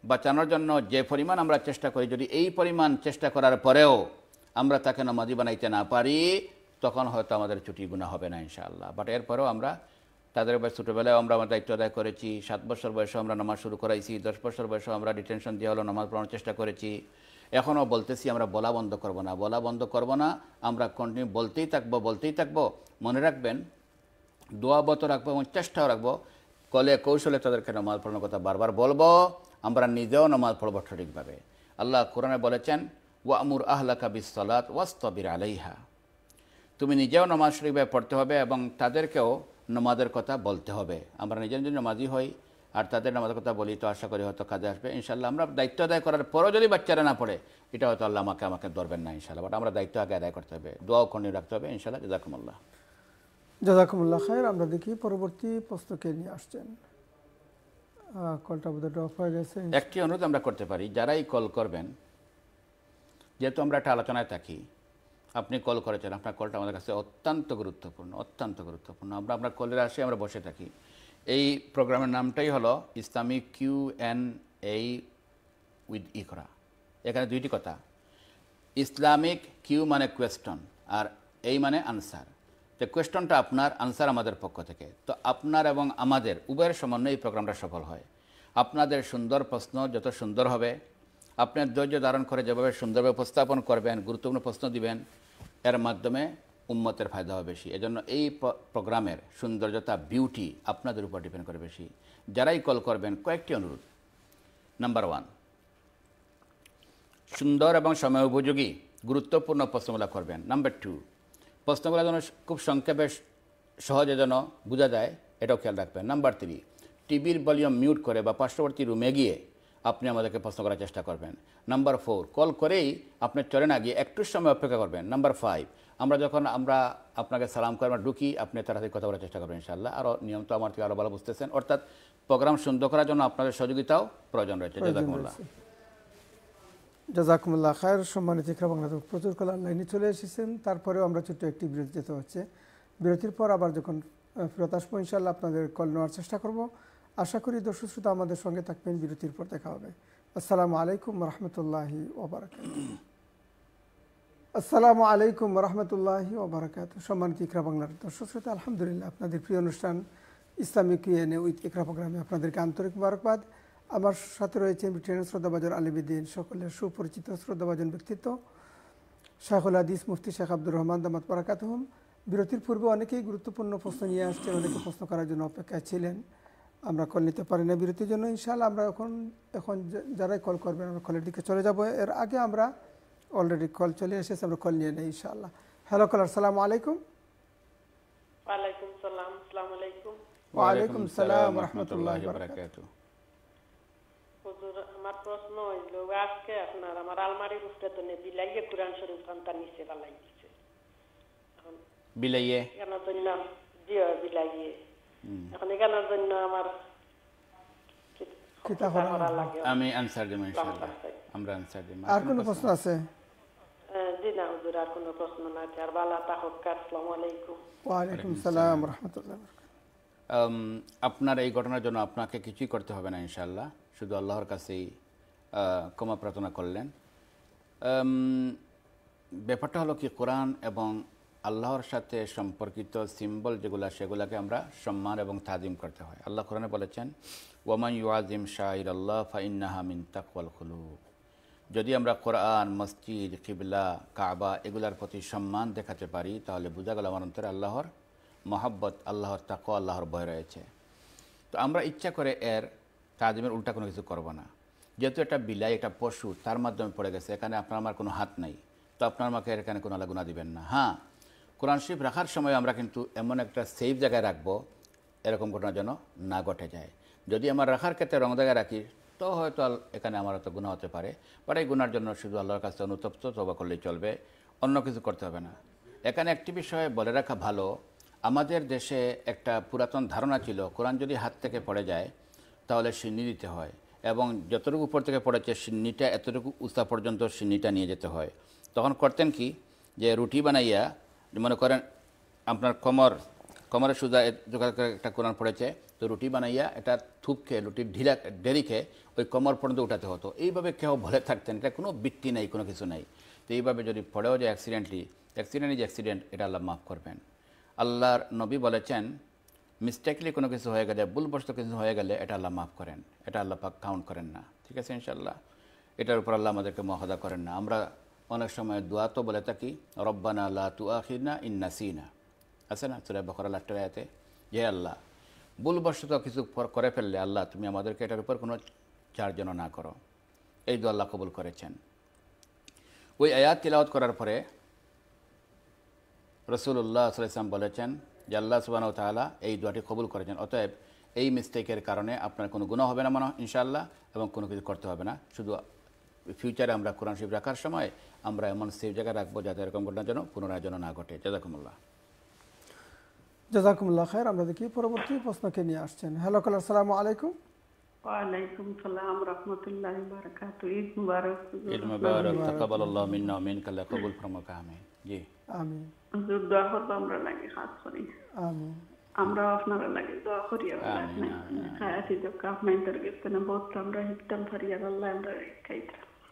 বাঁচানোর জন্য যে পরিমাণ আমরা চেষ্টা করি যদি এই পরিমাণ চেষ্টা করার পরেও আমরা তাকে নমাজি বানাইতে না পারি তখন হয়তো আমাদের ছুটি গুণা হবে না ইনশাআল্লাহ বাট এরপরেও আমরা তাদের আবার ছোটোবেলায় আমরা আমার দায়িত্ব আদায় করেছি সাত বছর বয়সে আমরা নামাজ শুরু করাইছি দশ বছর বয়সে আমরা ডিটেনশন দিয়ে হলো নামাজ পড়ানোর চেষ্টা করেছি এখনও বলতেছি আমরা বলা বন্ধ করব না বলা বন্ধ করব না আমরা কন্টিনিউ বলতেই থাকবো বলতেই থাকবো মনে রাখবেন দোয়াবত রাখবো এবং চেষ্টাও রাখবো কলে কৌশলে তাদেরকে নামাজ পড়ানোর কথা বারবার বলবো আমরা নিজেও নামাজ পড়বো সঠিকভাবে আল্লাহ কোরআনে বলেছেন আমুর আহলা কাবিস সলাত ওয়াস্তবির আলাইহা তুমি নিজেও নামাজ শরীফে পড়তে হবে এবং তাদেরকেও নমাজের কথা বলতে হবে আমরা নিজের নিজের নমাজি হই আর তাদের নামাজের কথা বলি তো আশা করি হয়তো কাজে আসবে ইনশাল্লাহ আমরা দায়িত্ব আদায় করার পরও যদি বাচ্চারা না পড়ে এটা হয়তো আল্লাহ আমাকে আমাকে ধরবেন না ইনশাল্লাহ বাট আমরা দায়িত্ব আগে আদায় করতে হবে দোয়াও খণ্ডীয় রাখতে হবে ইনশাল্লাহ জাজাকুমুল্লাহ জাজাকুমুল্লাহ খায়ের আমরা দেখি পরবর্তী পুস্তকে নিয়ে আসছেন কলটা বোধহয় ড্রপ হয়ে গেছে একটি অনুরোধ আমরা করতে পারি যারাই কল করবেন যেহেতু আমরা একটা আলোচনায় থাকি আপনি কল করেছেন আপনার কলটা আমাদের কাছে অত্যন্ত গুরুত্বপূর্ণ অত্যন্ত গুরুত্বপূর্ণ আমরা আপনার কলের আসে আমরা বসে থাকি এই প্রোগ্রামের নামটাই হলো Islamic Q N A with Iqra এখানে দুইটি কথা ইসলামিক কিউ মানে কোয়েশ্চন আর এই মানে আনসার তো কোয়েশ্চনটা আপনার আনসার আমাদের পক্ষ থেকে তো আপনার এবং আমাদের উভয়ের সমন্বয়ে এই প্রোগ্রামটা সফল হয় আপনাদের সুন্দর প্রশ্ন যত সুন্দর হবে আপনার ধৈর্য ধারণ করে যেভাবে সুন্দরভাবে উপস্থাপন করবেন গুরুত্বপূর্ণ প্রশ্ন দিবেন এর মাধ্যমে উম্মতের ফায়দা হবে বেশি এজন্য এই প্রোগ্রামের সৌন্দর্যতা বিউটি আপনাদের উপর ডিপেন্ড করে বেশি যারাই কল করবেন কয়েকটি অনুরোধ নাম্বার ওয়ান সুন্দর এবং সময় উপযোগী গুরুত্বপূর্ণ প্রশ্নগুলো করবেন নাম্বার টু প্রশ্নগুলো যেন খুব সংক্ষেপে সহজে যেন বোঝা যায় এটাও খেয়াল রাখবেন নাম্বার থ্রি টিভির ভলিউম মিউট করে বা পার্শ্ববর্তী রুমে গিয়ে আপনি আমাদেরকে প্রশ্ন করার চেষ্টা করবেন নাম্বার ফোর কল করেই আপনি চলে না গিয়ে একটু সময় অপেক্ষা করবেন নাম্বার ফাইভ আমরা যখন আমরা আপনাকে সালাম করে ঢুকি আপনি তাড়াতাড়ি কথা বলার চেষ্টা করবেন ইনশাল্লাহ আরও নিয়ম তো আমার থেকে আরও ভালো বুঝতেছেন অর্থাৎ প্রোগ্রাম সুন্দর করার জন্য আপনাদের সহযোগিতাও প্রয়োজন রয়েছে জাজাকুমুল্লাহ জাজাকুমুল্লাহ খায়ের সম্মানিত বাংলাদেশ প্রচুর কলার লাইনে চলে এসেছেন তারপরেও আমরা ছোট্ট একটি বিরতি যেতে হচ্ছে বিরতির পর আবার যখন ফেরত আসবো ইনশাল্লাহ আপনাদের কল নেওয়ার চেষ্টা করবো আশা করি দর্শক শ্রোতা আমাদের সঙ্গে থাকবেন বিরতির পর দেখা হবে আসসালামু আলাইকুম রহমতুল্লাহি ওবরাক আসসালামু আলাইকুম রহমতুল্লাহি ওবরাকাত সম্মানিত ইকরা বাংলার দর্শক শ্রোতা আলহামদুলিল্লাহ আপনাদের প্রিয় অনুষ্ঠান ইসলামিক ইউএনএ ইয়ে উইথ ইকরা প্রোগ্রামে আপনাদেরকে আন্তরিক মারকবাদ আমার সাথে রয়েছেন ব্রিটেনের শ্রদ্ধাবাজন আলিবিদ্দিন সকলের সুপরিচিত শ্রদ্ধাবাজন ব্যক্তিত্ব শাহুল আদিস মুফতি শেখ আব্দুর রহমান দামাত বারাকাত বিরতির পূর্বে অনেকেই গুরুত্বপূর্ণ প্রশ্ন নিয়ে আসছে অনেকে প্রশ্ন করার জন্য অপেক্ষায় ছিলেন আমরা কল নিতে পারি না বিরতির জন্য ইনশাল্লাহ আমরা এখন এখন যারাই কল করবেন আমরা কলের দিকে চলে যাব এর আগে আমরা অলরেডি কল চলে এসেছি আমরা কল নিয়ে নেই ইনশাল্লাহ হ্যালো কলার সালাম আলাইকুম আপনার আমার আলমারির বিলাইয়ে নিচে বিলাইয়ে নাম বিলাইয়ে Mm. আমি আনসার ইনশাআল্লাহ আমরা আনসার আর কোনো প্রশ্ন আছে আপনার এই ঘটনার জন্য আপনাকে কিছুই করতে হবে না ইনশাল্লাহ শুধু আল্লাহর কাছেই ক্ষমা প্রার্থনা করলেন ব্যাপারটা হলো কি কোরআন এবং আল্লাহর সাথে সম্পর্কিত সিম্বল যেগুলো সেগুলোকে আমরা সম্মান এবং তাজিম করতে হয় আল্লাহ কোরআনে বলেছেন ওয়ামান ইউআজিম শাহির আল্লাহ ফাইন্নাহা তাকওয়াল খুলু যদি আমরা কোরআন মসজিদ কিবলা কাবা এগুলার প্রতি সম্মান দেখাতে পারি তাহলে বোঝা গেল আমার অন্তরে আল্লাহর মহাব্বত আল্লাহর তাকো আল্লাহর ভয় রয়েছে তো আমরা ইচ্ছা করে এর তাজিমের উল্টা কোনো কিছু করব না যেহেতু একটা বিলাই একটা পশু তার মাধ্যমে পড়ে গেছে এখানে আপনার আমার কোনো হাত নাই তো আপনার আমাকে এখানে কোনো আলাগুনা দিবেন না হ্যাঁ কোরআন শরীফ রাখার সময় আমরা কিন্তু এমন একটা সেফ জায়গায় রাখবো এরকম ঘটনা যেন না ঘটে যায় যদি আমার রাখার ক্ষেত্রে রং জায়গায় রাখি তো হয়তো এখানে আমার হয়তো গুণা হতে পারে বাট এই গুণার জন্য শুধু আল্লাহর কাছে অনুতপ্ত তবা করলেই চলবে অন্য কিছু করতে হবে না এখানে একটি বিষয়ে বলে রাখা ভালো আমাদের দেশে একটা পুরাতন ধারণা ছিল কোরআন যদি হাত থেকে পড়ে যায় তাহলে সিন্নি দিতে হয় এবং যতটুকু উপর থেকে পড়েছে সিন্নিটা এতটুকু উস্তা পর্যন্ত সিন্নিটা নিয়ে যেতে হয় তখন করতেন কি যে রুটি বানাইয়া মনে করেন আপনার কমর কমরের সুজা জোগাড় করে একটা কোরআন পড়েছে তো রুটি বানাইয়া এটা থুপ খেয়ে রুটির ঢিলা ডেরি খেয়ে ওই কমর পর্যন্ত উঠাতে হতো এইভাবে কেউ ভরে থাকতেন এটা কোনো বৃত্তি নেই কোনো কিছু নাই তো এইভাবে যদি পড়েও যে অ্যাক্সিডেন্টলি অ্যাক্সিডেন্ট ইজ অ্যাক্সিডেন্ট এটা আল্লাহ মাফ করবেন আল্লাহর নবী বলেছেন মিস্টেকলি কোনো কিছু হয়ে গেলে ভুলবশত কিছু হয়ে গেলে এটা আল্লাহ মাফ করেন এটা আল্লাহ পাক কাউন্ট করেন না ঠিক আছে ইনশাল্লাহ এটার উপর আল্লাহ আমাদেরকে মহাদা করেন না আমরা অনেক সময় দোয়া তো বলে থাকি রব্বানা আল্লাহ তু আখিনা ইন্না সিনা আছে না সুরাই বকর আল্লাহ আয়াতে জে আল্লাহ ভুলবশত কিছু করে ফেললে আল্লাহ তুমি আমাদেরকে এটার উপর কোনো চার্জনও না করো এই দোয়া আল্লাহ কবুল করেছেন ওই আয়াত তিলাওয়াত করার পরে রসুল্লাহ সাল্লাম বলেছেন যে আল্লাহ সুবাহ তালা এই দোয়াটি কবুল করেছেন অতএব এই মিস্টেকের কারণে আপনার কোনো গুণ হবে না মনে ইনশাল্লাহ এবং কোনো কিছু করতে হবে না শুধু ফিউচারে আমরা কোরআন শরীফ রাখার সময় আমরা এমন সেফ জায়গায় রাখবো যাতে এরকম ঘটনা যেন পুনরায় যেন না ঘটে জাজাকুমুল্লাহ জাজাকুমুল্লাহ খায়ের আমরা দেখি পরবর্তী প্রশ্নকে নিয়ে আসছেন হ্যালো কালার সালাম আলাইকুম আমরা আমরা দোয়া আল্লাহ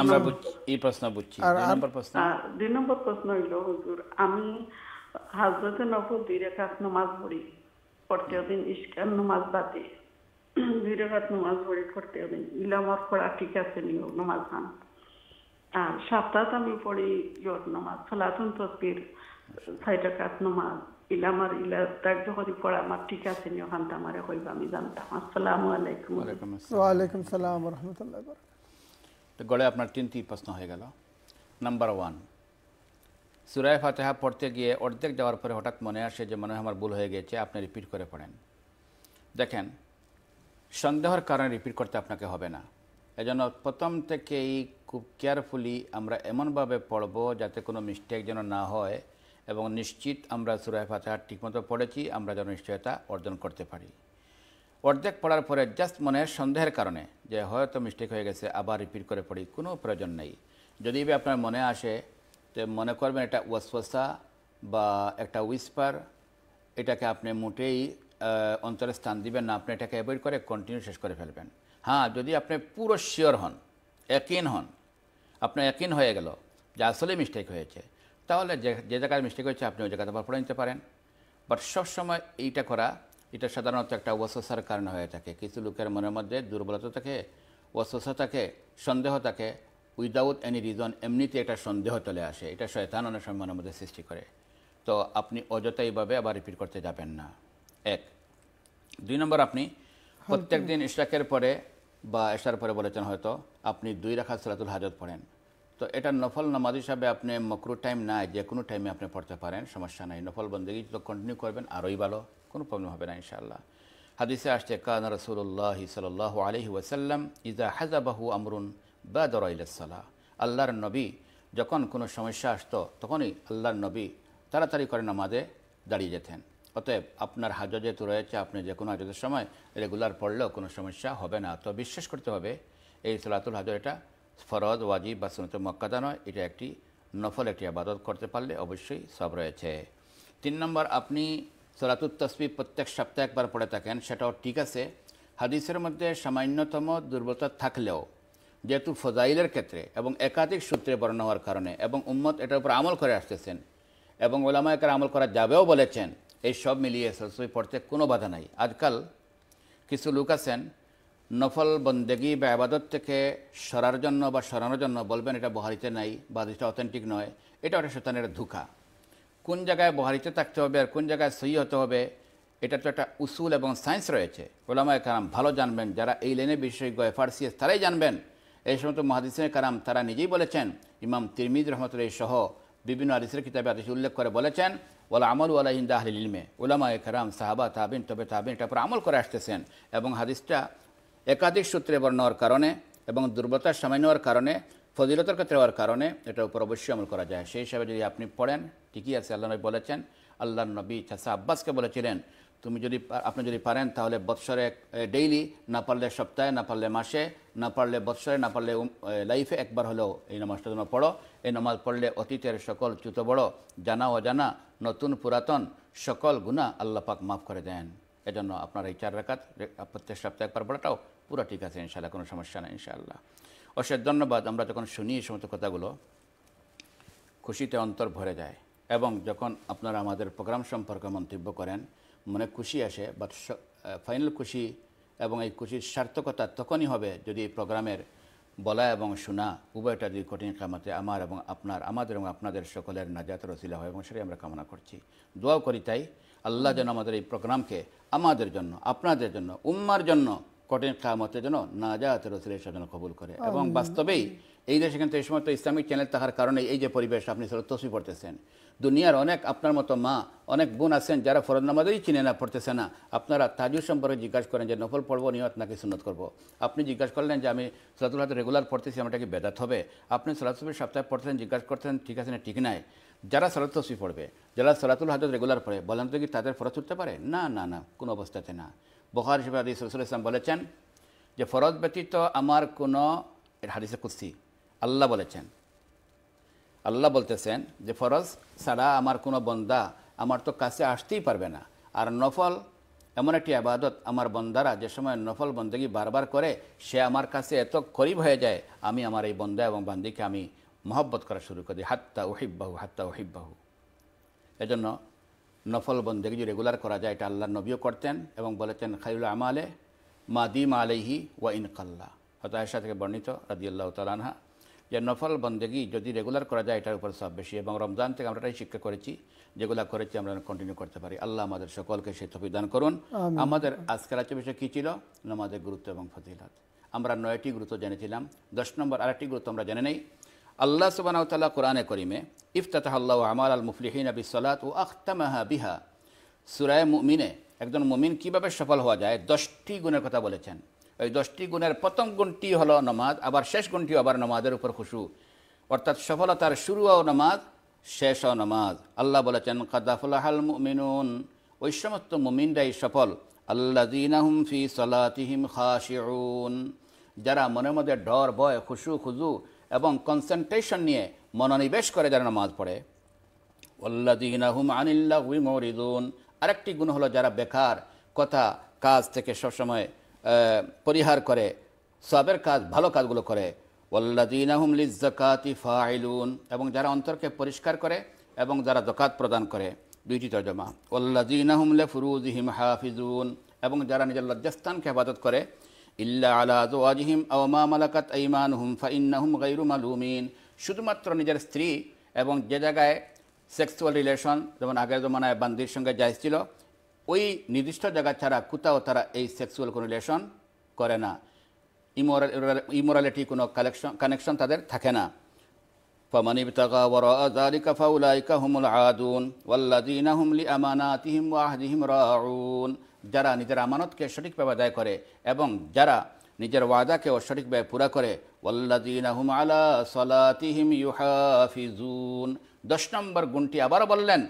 আমরা এই প্রশ্ন বুঝছি দুই নম্বর প্রশ্ন হইল হুজুর আমি হাজরতে দুই রেখাত পড়ি দিন ইস্কার বাদে দুই রেখাত পড়ি দিন ইলামর পড়া ঠিক আছে নিও খান আর সপ্তাহত আমি পড়ি ইয়র নামাজ ফলাতুন তসবির ছয় রেখাত নামাজ ইলামার ইলা যখন পড়া আমার ঠিক আছে নিও খান তামারে আমি জানতাম আসসালামু আলাইকুম সালাম তো গড়ে আপনার তিনটি প্রশ্ন হয়ে গেল নাম্বার ওয়ান সুরায় ফাতেহা পড়তে গিয়ে অর্ধেক যাওয়ার পরে হঠাৎ মনে আসে যে মনে হয় আমার ভুল হয়ে গেছে আপনি রিপিট করে পড়েন দেখেন সন্দেহর কারণে রিপিট করতে আপনাকে হবে না এজন্য প্রথম থেকেই খুব কেয়ারফুলি আমরা এমনভাবে পড়ব যাতে কোনো মিস্টেক যেন না হয় এবং নিশ্চিত আমরা সুরায় ফাতেহা ঠিকমতো পড়েছি আমরা যেন নিশ্চয়তা অর্জন করতে পারি অর্ধেক পড়ার পরে জাস্ট মনে সন্দেহের কারণে যে হয়তো মিস্টেক হয়ে গেছে আবার রিপিট করে পড়ি কোনো প্রয়োজন নেই যদি আপনার মনে আসে তো মনে করবেন এটা ওয়াসওয়াসা বা একটা উইসপার এটাকে আপনি মোটেই অন্তরে স্থান দিবেন না আপনি এটাকে অ্যাভয়েড করে কন্টিনিউ শেষ করে ফেলবেন হ্যাঁ যদি আপনি পুরো শিওর হন একিন হন আপনার একিন হয়ে গেল যে আসলে মিস্টেক হয়েছে তাহলে যে যে জায়গায় মিস্টেক হয়েছে আপনি ওই জায়গাতে আবার পড়ে নিতে পারেন বাট সবসময় এইটা করা এটা সাধারণত একটা ওয়াসোসার কারণ হয়ে থাকে কিছু লোকের মনের মধ্যে দুর্বলতা থাকে ওয়াসোসা থাকে সন্দেহ থাকে উইদাউট এনি রিজন এমনিতে একটা সন্দেহ চলে আসে এটা শয়তান অনেক সময় মনের মধ্যে সৃষ্টি করে তো আপনি অযথা এইভাবে আবার রিপিট করতে যাবেন না এক দুই নম্বর আপনি হ্যাঁ। প্রত্যেক দিন ইশাকের পরে বা এসার পরে বলেছেন হয়তো আপনি দুই রাখা সলাতুল হাজত পড়েন তো এটা নফল নামাজ হিসাবে আপনি মকরু টাইম নাই যে কোনো টাইমে আপনি পড়তে পারেন সমস্যা নাই নফল বন্দেগি তো কন্টিনিউ করবেন আরোই ভালো কোনো প্রবলেম হবে না ইনশাআল্লাহ হাদিসে আসছে কান রসুল্লাহ সাল আলহি ওসাল্লাম ইজা হাজাবাহু আমরুন বা দরাইলাসাল্লাহ আল্লাহর নবী যখন কোনো সমস্যা আসতো তখনই আল্লাহর নবী তাড়াতাড়ি করে নামাজে দাঁড়িয়ে যেতেন অতএব আপনার হাজ যেহেতু রয়েছে আপনি যে কোনো হাজতের সময় রেগুলার পড়লেও কোনো সমস্যা হবে না তো বিশ্বাস করতে হবে এই সলাতুল হাজর এটা ফরজ ওয়াজিব বা সুনত মক্কাদা নয় এটা একটি নফল একটি আবাদত করতে পারলে অবশ্যই সব রয়েছে তিন নম্বর আপনি সরাতুত তসবি প্রত্যেক সপ্তাহে একবার পড়ে থাকেন সেটাও ঠিক আছে হাদিসের মধ্যে সামান্যতম দুর্বলতা থাকলেও যেহেতু ফজাইলের ক্ষেত্রে এবং একাধিক সূত্রে বর্ণনা হওয়ার কারণে এবং উম্মত এটার উপর আমল করে আসতেছেন এবং ওলামা ওলামায়কের আমল করা যাবেও বলেছেন এই সব মিলিয়ে সরাসরি পড়তে কোনো বাধা নাই আজকাল কিছু লোক আছেন নফল বন্দেগি বা আবাদত থেকে সরার জন্য বা সরানোর জন্য বলবেন এটা বহারিতে নাই বা অথেন্টিক নয় এটা একটা শতানের ধোঁকা কোন জায়গায় বহারিতে থাকতে হবে আর কোন জায়গায় সই হতে হবে এটা তো একটা উসুল এবং সায়েন্স রয়েছে ওলামায় কারাম ভালো জানবেন যারা এই লেনে বিশেষজ্ঞ এফআরসিএস তারাই জানবেন এই সমস্ত মহাদিসের কারাম তারা নিজেই বলেছেন ইমাম তিরমিদ রহমতুল্লাহ সহ বিভিন্ন আদিসের কিতাবে আদিস উল্লেখ করে বলেছেন ওলা আমল ওয়ালা হিন্দা আহলিল ইলমে ওলামা একরাম সাহাবা তাহবিন তবে তাহবিন এটা পর আমল করে আসতেছেন এবং হাদিসটা একাধিক সূত্রে বর্ণ কারণে এবং দুর্বলতার সামান্য কারণে ফজিলতের ক্ষেত্রে হওয়ার কারণে এটার উপর অবশ্যই আমল করা যায় সেই হিসাবে যদি আপনি পড়েন ঠিকই আছে আল্লাহ নবী বলেছেন আল্লাহ নবী চাষা আব্বাসকে বলেছিলেন তুমি যদি আপনি যদি পারেন তাহলে বৎসরে ডেইলি না পারলে সপ্তাহে না পারলে মাসে না পারলে বৎসরে না পারলে লাইফে একবার হলেও এই নামাজটা তোমার পড়ো এই নামাজ পড়লে অতীতের সকল চ্যুত বড় জানা অজানা নতুন পুরাতন সকল গুণা আল্লাহ পাক মাফ করে দেন এজন্য আপনার এই চার রাকাত প্রত্যেক সপ্তাহে একবার পড়াটাও পুরো ঠিক আছে ইনশাআল্লাহ কোনো সমস্যা নেই ইনশাআল্লাহ অশেষ ধন্যবাদ আমরা যখন শুনি এই সমস্ত কথাগুলো খুশিতে অন্তর ভরে যায় এবং যখন আপনারা আমাদের প্রোগ্রাম সম্পর্কে মন্তব্য করেন মনে খুশি আসে বা ফাইনাল খুশি এবং এই খুশির সার্থকতা তখনই হবে যদি এই প্রোগ্রামের বলা এবং শোনা উভয়টা যদি কঠিন কামাতে আমার এবং আপনার আমাদের এবং আপনাদের সকলের নাজাত রসিলা হয় এবং সেটাই আমরা কামনা করছি দোয়াও করি তাই আল্লাহ যেন আমাদের এই প্রোগ্রামকে আমাদের জন্য আপনাদের জন্য উম্মার জন্য কঠিন কামতের জন্য না নাজাতের রসুলের জন্য কবুল করে এবং বাস্তবেই এই দেশে কিন্তু এই সময় তো ইসলামিক চ্যানেল থাকার কারণে এই যে পরিবেশ আপনি সেটা তসবি পড়তেছেন দুনিয়ার অনেক আপনার মতো মা অনেক বোন আছেন যারা ফরজ নামাজেরই চিনে না পড়তেছে না আপনারা তাজুর সম্পর্কে জিজ্ঞাসা করেন যে নফল পড়বো নিয়ত নাকি সুনত করবো আপনি জিজ্ঞাসা করলেন যে আমি সলাতুল হাতে রেগুলার পড়তেছি আমার কি বেদাত হবে আপনি সলাতুল সপ্তাহে পড়তেছেন জিজ্ঞাসা করতেন ঠিক আছে না ঠিক নাই যারা সলাত তসবি পড়বে যারা সলাতুল হাজত রেগুলার পড়ে বলেন তো কি তাদের ফরজ উঠতে পারে না না না কোনো অবস্থাতে না বহার হিসেবে হাদিস রসুল ইসলাম বলেছেন যে ফরজ ব্যতীত আমার কোনো হাদিসে কুস্তি আল্লাহ বলেছেন আল্লাহ বলতেছেন যে ফরজ ছাড়া আমার কোনো বন্দা আমার তো কাছে আসতেই পারবে না আর নফল এমন একটি আবাদত আমার বন্দারা যে সময় নফল বন্দগি বারবার করে সে আমার কাছে এত করিব হয়ে যায় আমি আমার এই বন্দা এবং বান্দিকে আমি মহব্বত করা শুরু করি হাত্তা ওহিব্বাহু হাত্তা ওহিব্বাহু এজন্য নফল বন্দেগি রেগুলার করা যায় এটা আল্লাহ নবীও করতেন এবং বলেছেন খাইউল আমালে মাদিম আলহি ওয়া ইনকাল্লা হতাশা থেকে বর্ণিত রাজিউল্লাহ তালানহা যে নফল বন্দেগি যদি রেগুলার করা যায় এটার উপর সব বেশি এবং রমজান থেকে আমরা এটাই শিক্ষা করেছি যেগুলো করেছি আমরা কন্টিনিউ করতে পারি আল্লাহ আমাদের সকলকে সে তফি দান করুন আমাদের আজকের আচে বিষয় কী ছিল নামাজের গুরুত্ব এবং ফজিলাত আমরা নয়টি গুরুত্ব জেনেছিলাম দশ নম্বর আরেকটি গুরুত্ব আমরা জেনে নেই আল্লাহ সুবানাউতাল্লাহ কোরআনে করিমে ইফতাহ আল্লাহ আমার আল মুফলিহিন আবি সালাত ও আখতামাহা বিহা সুরায় মুমিনে একজন মুমিন কিভাবে সফল হওয়া যায় দশটি গুণের কথা বলেছেন ওই দশটি গুণের প্রথম গুণটি হলো নমাজ আবার শেষ গুণটি আবার নমাজের উপর খুশু অর্থাৎ সফলতার ও নমাজ ও নমাজ আল্লাহ বলেছেন কাদাফুল্লাহাল মুমিনুন ওই সমস্ত মুমিনরাই সফল আল্লাহ দিনাহুম ফি সলাতিহিম খাশিউন যারা মনে মধ্যে ডর ভয় খুশু খুজু এবং কনসেন্ট্রেশন নিয়ে মনোনিবেশ করে যারা নামাজ পড়ে ওল্লাদিনাহুম আনিল্লাহ মরিদুন আরেকটি গুণ হলো যারা বেকার কথা কাজ থেকে সবসময় পরিহার করে সবের কাজ ভালো কাজগুলো করে ওল্লাদিনাহুম লিজাকাতি ফাইলুন এবং যারা অন্তরকে পরিষ্কার করে এবং যারা জকাত প্রদান করে দুইটি তর্জমা ওল্লাদিনাহুম লে হাফিজুন এবং যারা নিজের লজ্জাস্থানকে হেফাজত করে ইল্লা আলা জোয়াজিহিম আওমা মালাকাত ইমান হুম ফাইন্নাহুম গাইরু মালুমিন শুধুমাত্র নিজের স্ত্রী এবং যে জায়গায় সেক্সুয়াল রিলেশন যেমন আগের জমানায় বান্দির সঙ্গে যাই ওই নির্দিষ্ট জায়গা ছাড়া কোথাও তারা এই সেক্সুয়াল কোনো রিলেশন করে না ইমোরাল ইমোরালিটি কোনো কালেকশন কানেকশন তাদের থাকে না فمن ابتغى وراء ذلك فأولئك هم العادون হুমলি هم لأماناتهم وعهدهم راعون যারা নিজের আমানতকে সঠিকভাবে আদায় করে এবং যারা নিজের ওয়াদাকে সঠিকভাবে পুরা করে দশ নম্বর গুণটি আবার বললেন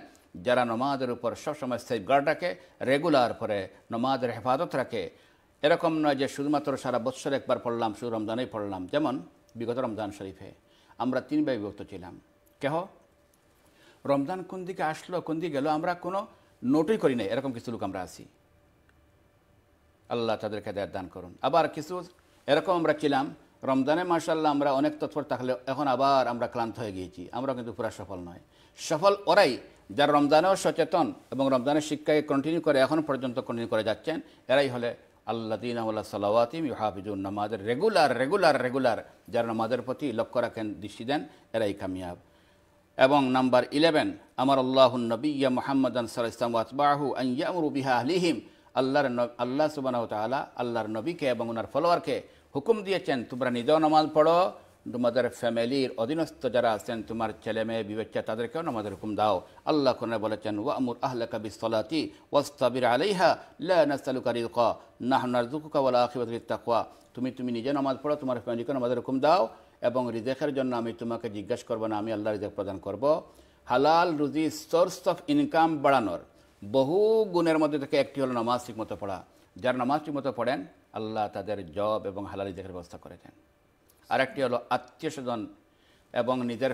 যারা নমাজের উপর সবসময় সেফ গার্ড রাখে রেগুলার পরে নমাজের হেফাজত রাখে এরকম নয় যে শুধুমাত্র সারা বৎসর একবার পড়লাম শুধু রমজানেই পড়লাম যেমন বিগত রমজান শরীফে আমরা তিনবার বিভক্ত ছিলাম কেহ রমজান কোন দিকে আসলো কোন দিকে গেল আমরা কোনো নোটই করি না এরকম কিছু লোক আমরা আছি আল্লাহ তাদেরকে দেয় দান করুন আবার কিছু এরকম আমরা ছিলাম রমজানে মার্শাল্লাহ আমরা অনেক তৎপর থাকলে এখন আবার আমরা ক্লান্ত হয়ে গিয়েছি আমরা কিন্তু পুরা সফল নয় সফল ওরাই যারা রমজানেও সচেতন এবং রমজানের শিক্ষাকে কন্টিনিউ করে এখন পর্যন্ত কন্টিনিউ করে যাচ্ছেন এরাই হলে আল্লাহ দিন আল্লাহ সাল্লাওয়াতিম ইহাফিজুন নামাজের রেগুলার রেগুলার রেগুলার যারা নামাজের প্রতি লক্ষ্য রাখেন দৃষ্টি দেন এরাই কামিয়াব এবং নাম্বার ইলেভেন আমার আল্লাহ নবী মোহাম্মদ আনসাল ইসলাম ওয়াতবাহু আইয়ামরু রুবিহা আলিহিম আল্লাহর আল্লাহ সুবানাহ তালা আল্লাহর নবীকে এবং ওনার ফলোয়ারকে হুকুম দিয়েছেন তোমরা নিজেও নামাজ পড়ো তোমাদের ফ্যামিলির অধীনস্থ যারা আছেন তোমার ছেলে মেয়ে বিবেচ্ছা তাদেরকেও নামাজের হুকুম দাও আল্লাহ কোরআনে বলেছেন আমুর আহলা কবি সলাতি ওয়াস্তাবির আলাইহা লাসালুকা রিলকা নাহনারজুকুকা ওয়ালা আখিবাত তাকুয়া তুমি তুমি নিজে নামাজ পড়ো তোমার ফ্যামিলিকে নামাজের হুকুম দাও এবং রিজেকের জন্য আমি তোমাকে জিজ্ঞাসা করবো না আমি আল্লাহ রিজেক প্রদান করব হালাল রুজি সোর্স অফ ইনকাম বাড়ানোর বহু গুণের মধ্যে থেকে একটি হলো নামাজ ঠিকমতো পড়া যারা নামাজ ঠিকমতো পড়েন আল্লাহ তাদের জব এবং হালালি দেখার ব্যবস্থা করে দেন আর একটি হলো আত্মীয় স্বজন এবং নিজের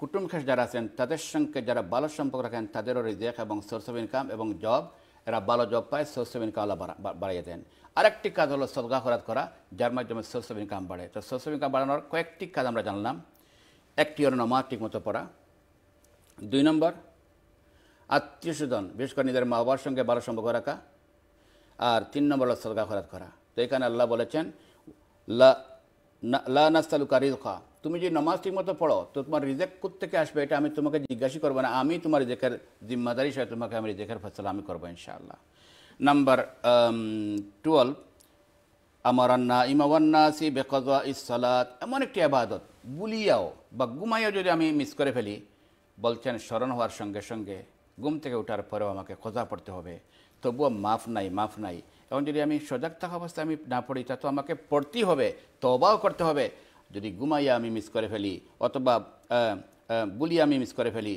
কুটুম খেস যারা আছেন তাদের সঙ্গে যারা ভালো সম্পর্ক রাখেন তাদেরও রিজেক এবং সোর্স অফ ইনকাম এবং জব এরা ভালো জব পায় সোর্স অফ ইনকাম আল্লাহ বাড়িয়ে দেন আরেকটি কাজ হলো সদগা খরাত করা যার মাধ্যমে সোর্স অফ ইনকাম বাড়ে তো সোর্স অফ ইনকাম বাড়ানোর কয়েকটি কাজ আমরা জানলাম একটি হলো ঠিক ঠিকমতো পড়া দুই নম্বর আত্মীয়স্বজন বিশেষ করে নিজের মা বাবার সঙ্গে ভালো সম্পর্ক রাখা আর তিন নম্বর হল সদকা খরাত করা তো এখানে আল্লাহ বলেছেন লা নাস্তালুকা খা তুমি যদি নমাজ ঠিক মতো পড়ো তো তোমার রিজেক থেকে আসবে এটা আমি তোমাকে জিজ্ঞাসা করবো না আমি তোমার রিজেকের জিম্মাদারি সাথে তোমাকে আমি রিজেকের ফসল আমি করবো ইনশাআল্লাহ নাম্বার টুয়েলভ আমার আমারান্না ইমাওয়ান্নাসি বেকজা ইসলাত এমন একটি আবাদত বুলিয়াও বা গুমাইয়াও যদি আমি মিস করে ফেলি বলছেন স্মরণ হওয়ার সঙ্গে সঙ্গে ঘুম থেকে ওঠার পরেও আমাকে খোঁজা পড়তে হবে তবুও মাফ নাই মাফ নাই এবং যদি আমি সজাগ থাকা অবস্থায় আমি না পড়ি তা তো আমাকে পড়তেই হবে তবাও করতে হবে যদি ঘুমাইয়া আমি মিস করে ফেলি অথবা বুলিয়া আমি মিস করে ফেলি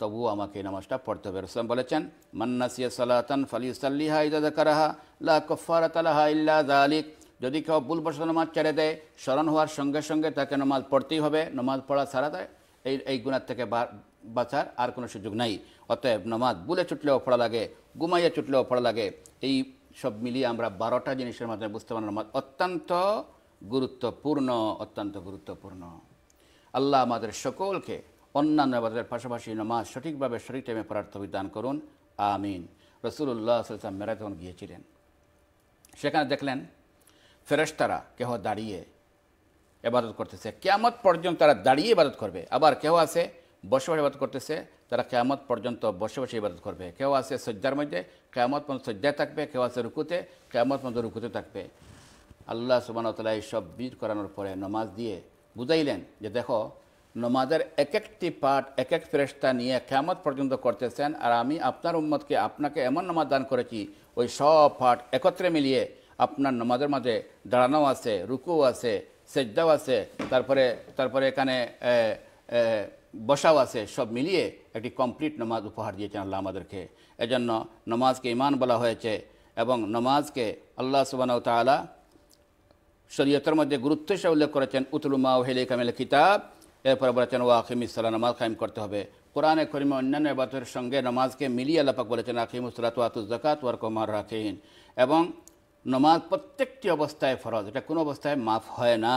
তবুও আমাকে নামাজটা পড়তে হবে রসলাম বলেছেন মান্নাসিয়া সালাতান ফালিউসাল্লিহা ইদাদা কারাহা লা কফারাতালাহা ইল্লা জালিক যদি কেউ বসে নামাজ ছেড়ে দেয় স্মরণ হওয়ার সঙ্গে সঙ্গে তাকে নমাজ পড়তেই হবে নমাজ পড়া ছাড়া দেয় এই এই গুণার থেকে বাঁচার আর কোনো সুযোগ নাই অতএব নামাজ বুলে ছুটলেও পড়া লাগে ঘুমাইয়া ছুটলেও পড়া লাগে এই সব মিলিয়ে আমরা বারোটা জিনিসের মাধ্যমে বুঝতে পারি নামাজ অত্যন্ত গুরুত্বপূর্ণ অত্যন্ত গুরুত্বপূর্ণ আল্লাহ আমাদের সকলকে অন্যান্য আবাদের পাশাপাশি নামাজ সঠিকভাবে সঠিক টাইমে পড়ার তবিদান করুন আমিন রসুল্লাহ সাল্লাম তখন গিয়েছিলেন সেখানে দেখলেন ফেরেশতারা কেহ দাঁড়িয়ে এবাদত করতেছে কেমত পর্যন্ত তারা দাঁড়িয়ে ইবাদত করবে আবার কেউ আছে বসবাস ইবাদত করতেছে তারা কেয়ামত পর্যন্ত বসবাস ইবাদত করবে কেউ আছে শয্যার মধ্যে কেয়ামত পর্যন্ত শয্যায় থাকবে কেউ আছে রুকুতে কেয়ামত পর্যন্ত রুকুতে থাকবে আল্লাহ সুবাহতাল্লাহ সব বীর করানোর পরে নমাজ দিয়ে বুঝাইলেন যে দেখো নমাজের এক একটি পাঠ এক এক ফেরেস্তা নিয়ে কেয়ামত পর্যন্ত করতেছেন আর আমি আপনার উম্মতকে আপনাকে এমন নমাজ দান করেছি ওই সব পাঠ একত্রে মিলিয়ে আপনার নমাজের মাঝে দাঁড়ানো আছে রুকুও আছে সেজদাও আছে তারপরে তারপরে এখানে বসাও আছে সব মিলিয়ে একটি কমপ্লিট নমাজ উপহার দিয়েছেন আল্লাহ আমাদেরকে এজন্য নমাজকে ইমান বলা হয়েছে এবং নমাজকে আল্লাহ সুবানাউ তালা শরীয়তের মধ্যে গুরুত্ব হিসেবে উল্লেখ করেছেন ও হেলি কামিল কিতাব এরপরে বলেছেন ওয়াকিমিসাল্লাহ নামাজ কায়েম করতে হবে কোরআনে করিমে অন্যান্য এবাতের সঙ্গে নমাজকে মিলিয়ে আল্লাপাক বলেছেন জাকাত ওয়ার কমার রাখেন এবং নমাজ প্রত্যেকটি অবস্থায় ফরজ এটা কোনো অবস্থায় মাফ হয় না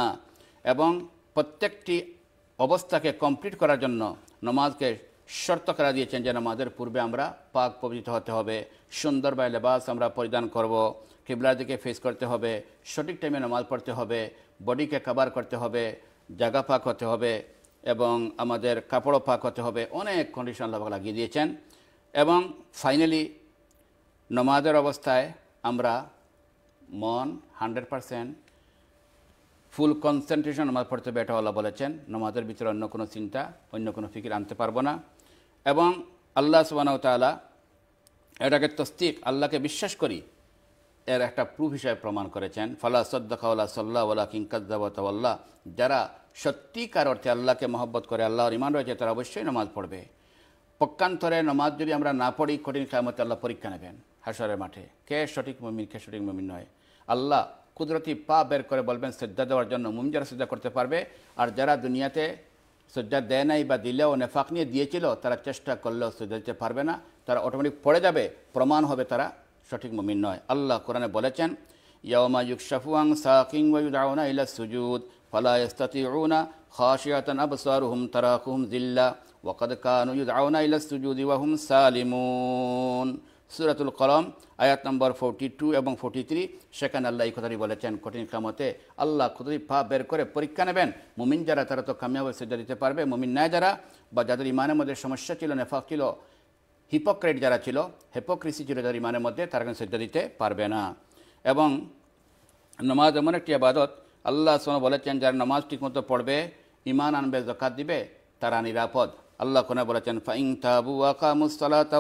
এবং প্রত্যেকটি অবস্থাকে কমপ্লিট করার জন্য নমাজকে শর্ত করা দিয়েছেন যে নামাজের পূর্বে আমরা পাক পবিত হতে হবে সুন্দর বা লেবাস আমরা পরিধান করব কিবলার দিকে ফেস করতে হবে সঠিক টাইমে নামাজ পড়তে হবে বডিকে কাবার করতে হবে জাগা পাক হতে হবে এবং আমাদের কাপড়ও পাক হতে হবে অনেক কন্ডিশন লাগিয়ে দিয়েছেন এবং ফাইনালি নমাজের অবস্থায় আমরা মন হান্ড্রেড পারসেন্ট ফুল কনসেন্ট্রেশন নামাজ পড়তে হবে এটা আল্লাহ বলেছেন নামাজের ভিতরে অন্য কোনো চিন্তা অন্য কোনো ফিকির আনতে পারবো না এবং আল্লাহ সুবানাউ তালা এটাকে তস্তিক আল্লাহকে বিশ্বাস করি এর একটা প্রুফ হিসাবে প্রমাণ করেছেন ফলা সদ্দাখাওয়ালা সাল্লাহ ওলা কিংকাদ্দাবাতাল্লাহ যারা সত্যিকার অর্থে আল্লাহকে মহব্বত করে আল্লাহর ইমান রয়েছে তারা অবশ্যই নামাজ পড়বে পক্ষান্তরে নামাজ যদি আমরা না পড়ি কঠিন কামতে আল্লাহ পরীক্ষা নেবেন হাসরের মাঠে কে সঠিক মমিন কে সঠিক মমিন নয় আল্লাহ কুদরতি পা বের করে বলবেন শ্রদ্ধা দেওয়ার জন্য মুম যারা শ্রদ্ধা করতে পারবে আর যারা দুনিয়াতে শ্রদ্ধা দেয় নাই বা দিলেও নেফাক নিয়ে দিয়েছিল তারা চেষ্টা করলেও শ্রদ্ধা দিতে পারবে না তারা অটোমেটিক পড়ে যাবে প্রমাণ হবে তারা সঠিক মমিন নয় আল্লাহ কোরআনে বলেছেন ইয়মা ইউকশাফুয়াং সাকিং ওয়ুদাউনা ইলা সুজুদ ফালা ইস্তাতিউনা খাশিয়াতান আবসারুহুম হুম জিল্লা ওয়াকাদ কানু ইউদাউনা ইলা সুজুদি ওয়াহুম সালিমুন সুরাতুল কলম আয়াত নম্বর ফোরটি টু এবং ফোরটি থ্রি সেখানে আল্লাহ এই কথাটি বলেছেন কঠিন কামতে আল্লাহ কতটি পা বের করে পরীক্ষা নেবেন মুমিন যারা তারা তো কামিয়াব সেজা দিতে পারবে মুমিন নাই যারা বা যাদের ইমানের মধ্যে সমস্যা ছিল নেফাক ছিল হিপোক্রেট যারা ছিল হেপোক্রিসি ছিল যাদের ইমানের মধ্যে তারা কিন্তু সেজা দিতে পারবে না এবং নমাজ এমন একটি আবাদত আল্লাহ সোন বলেছেন যারা নমাজ ঠিকমতো পড়বে ইমান আনবে জকাত দিবে তারা নিরাপদ আল্লাহ কোনে বলেছেন ফাইং তাবু আকামুসালাত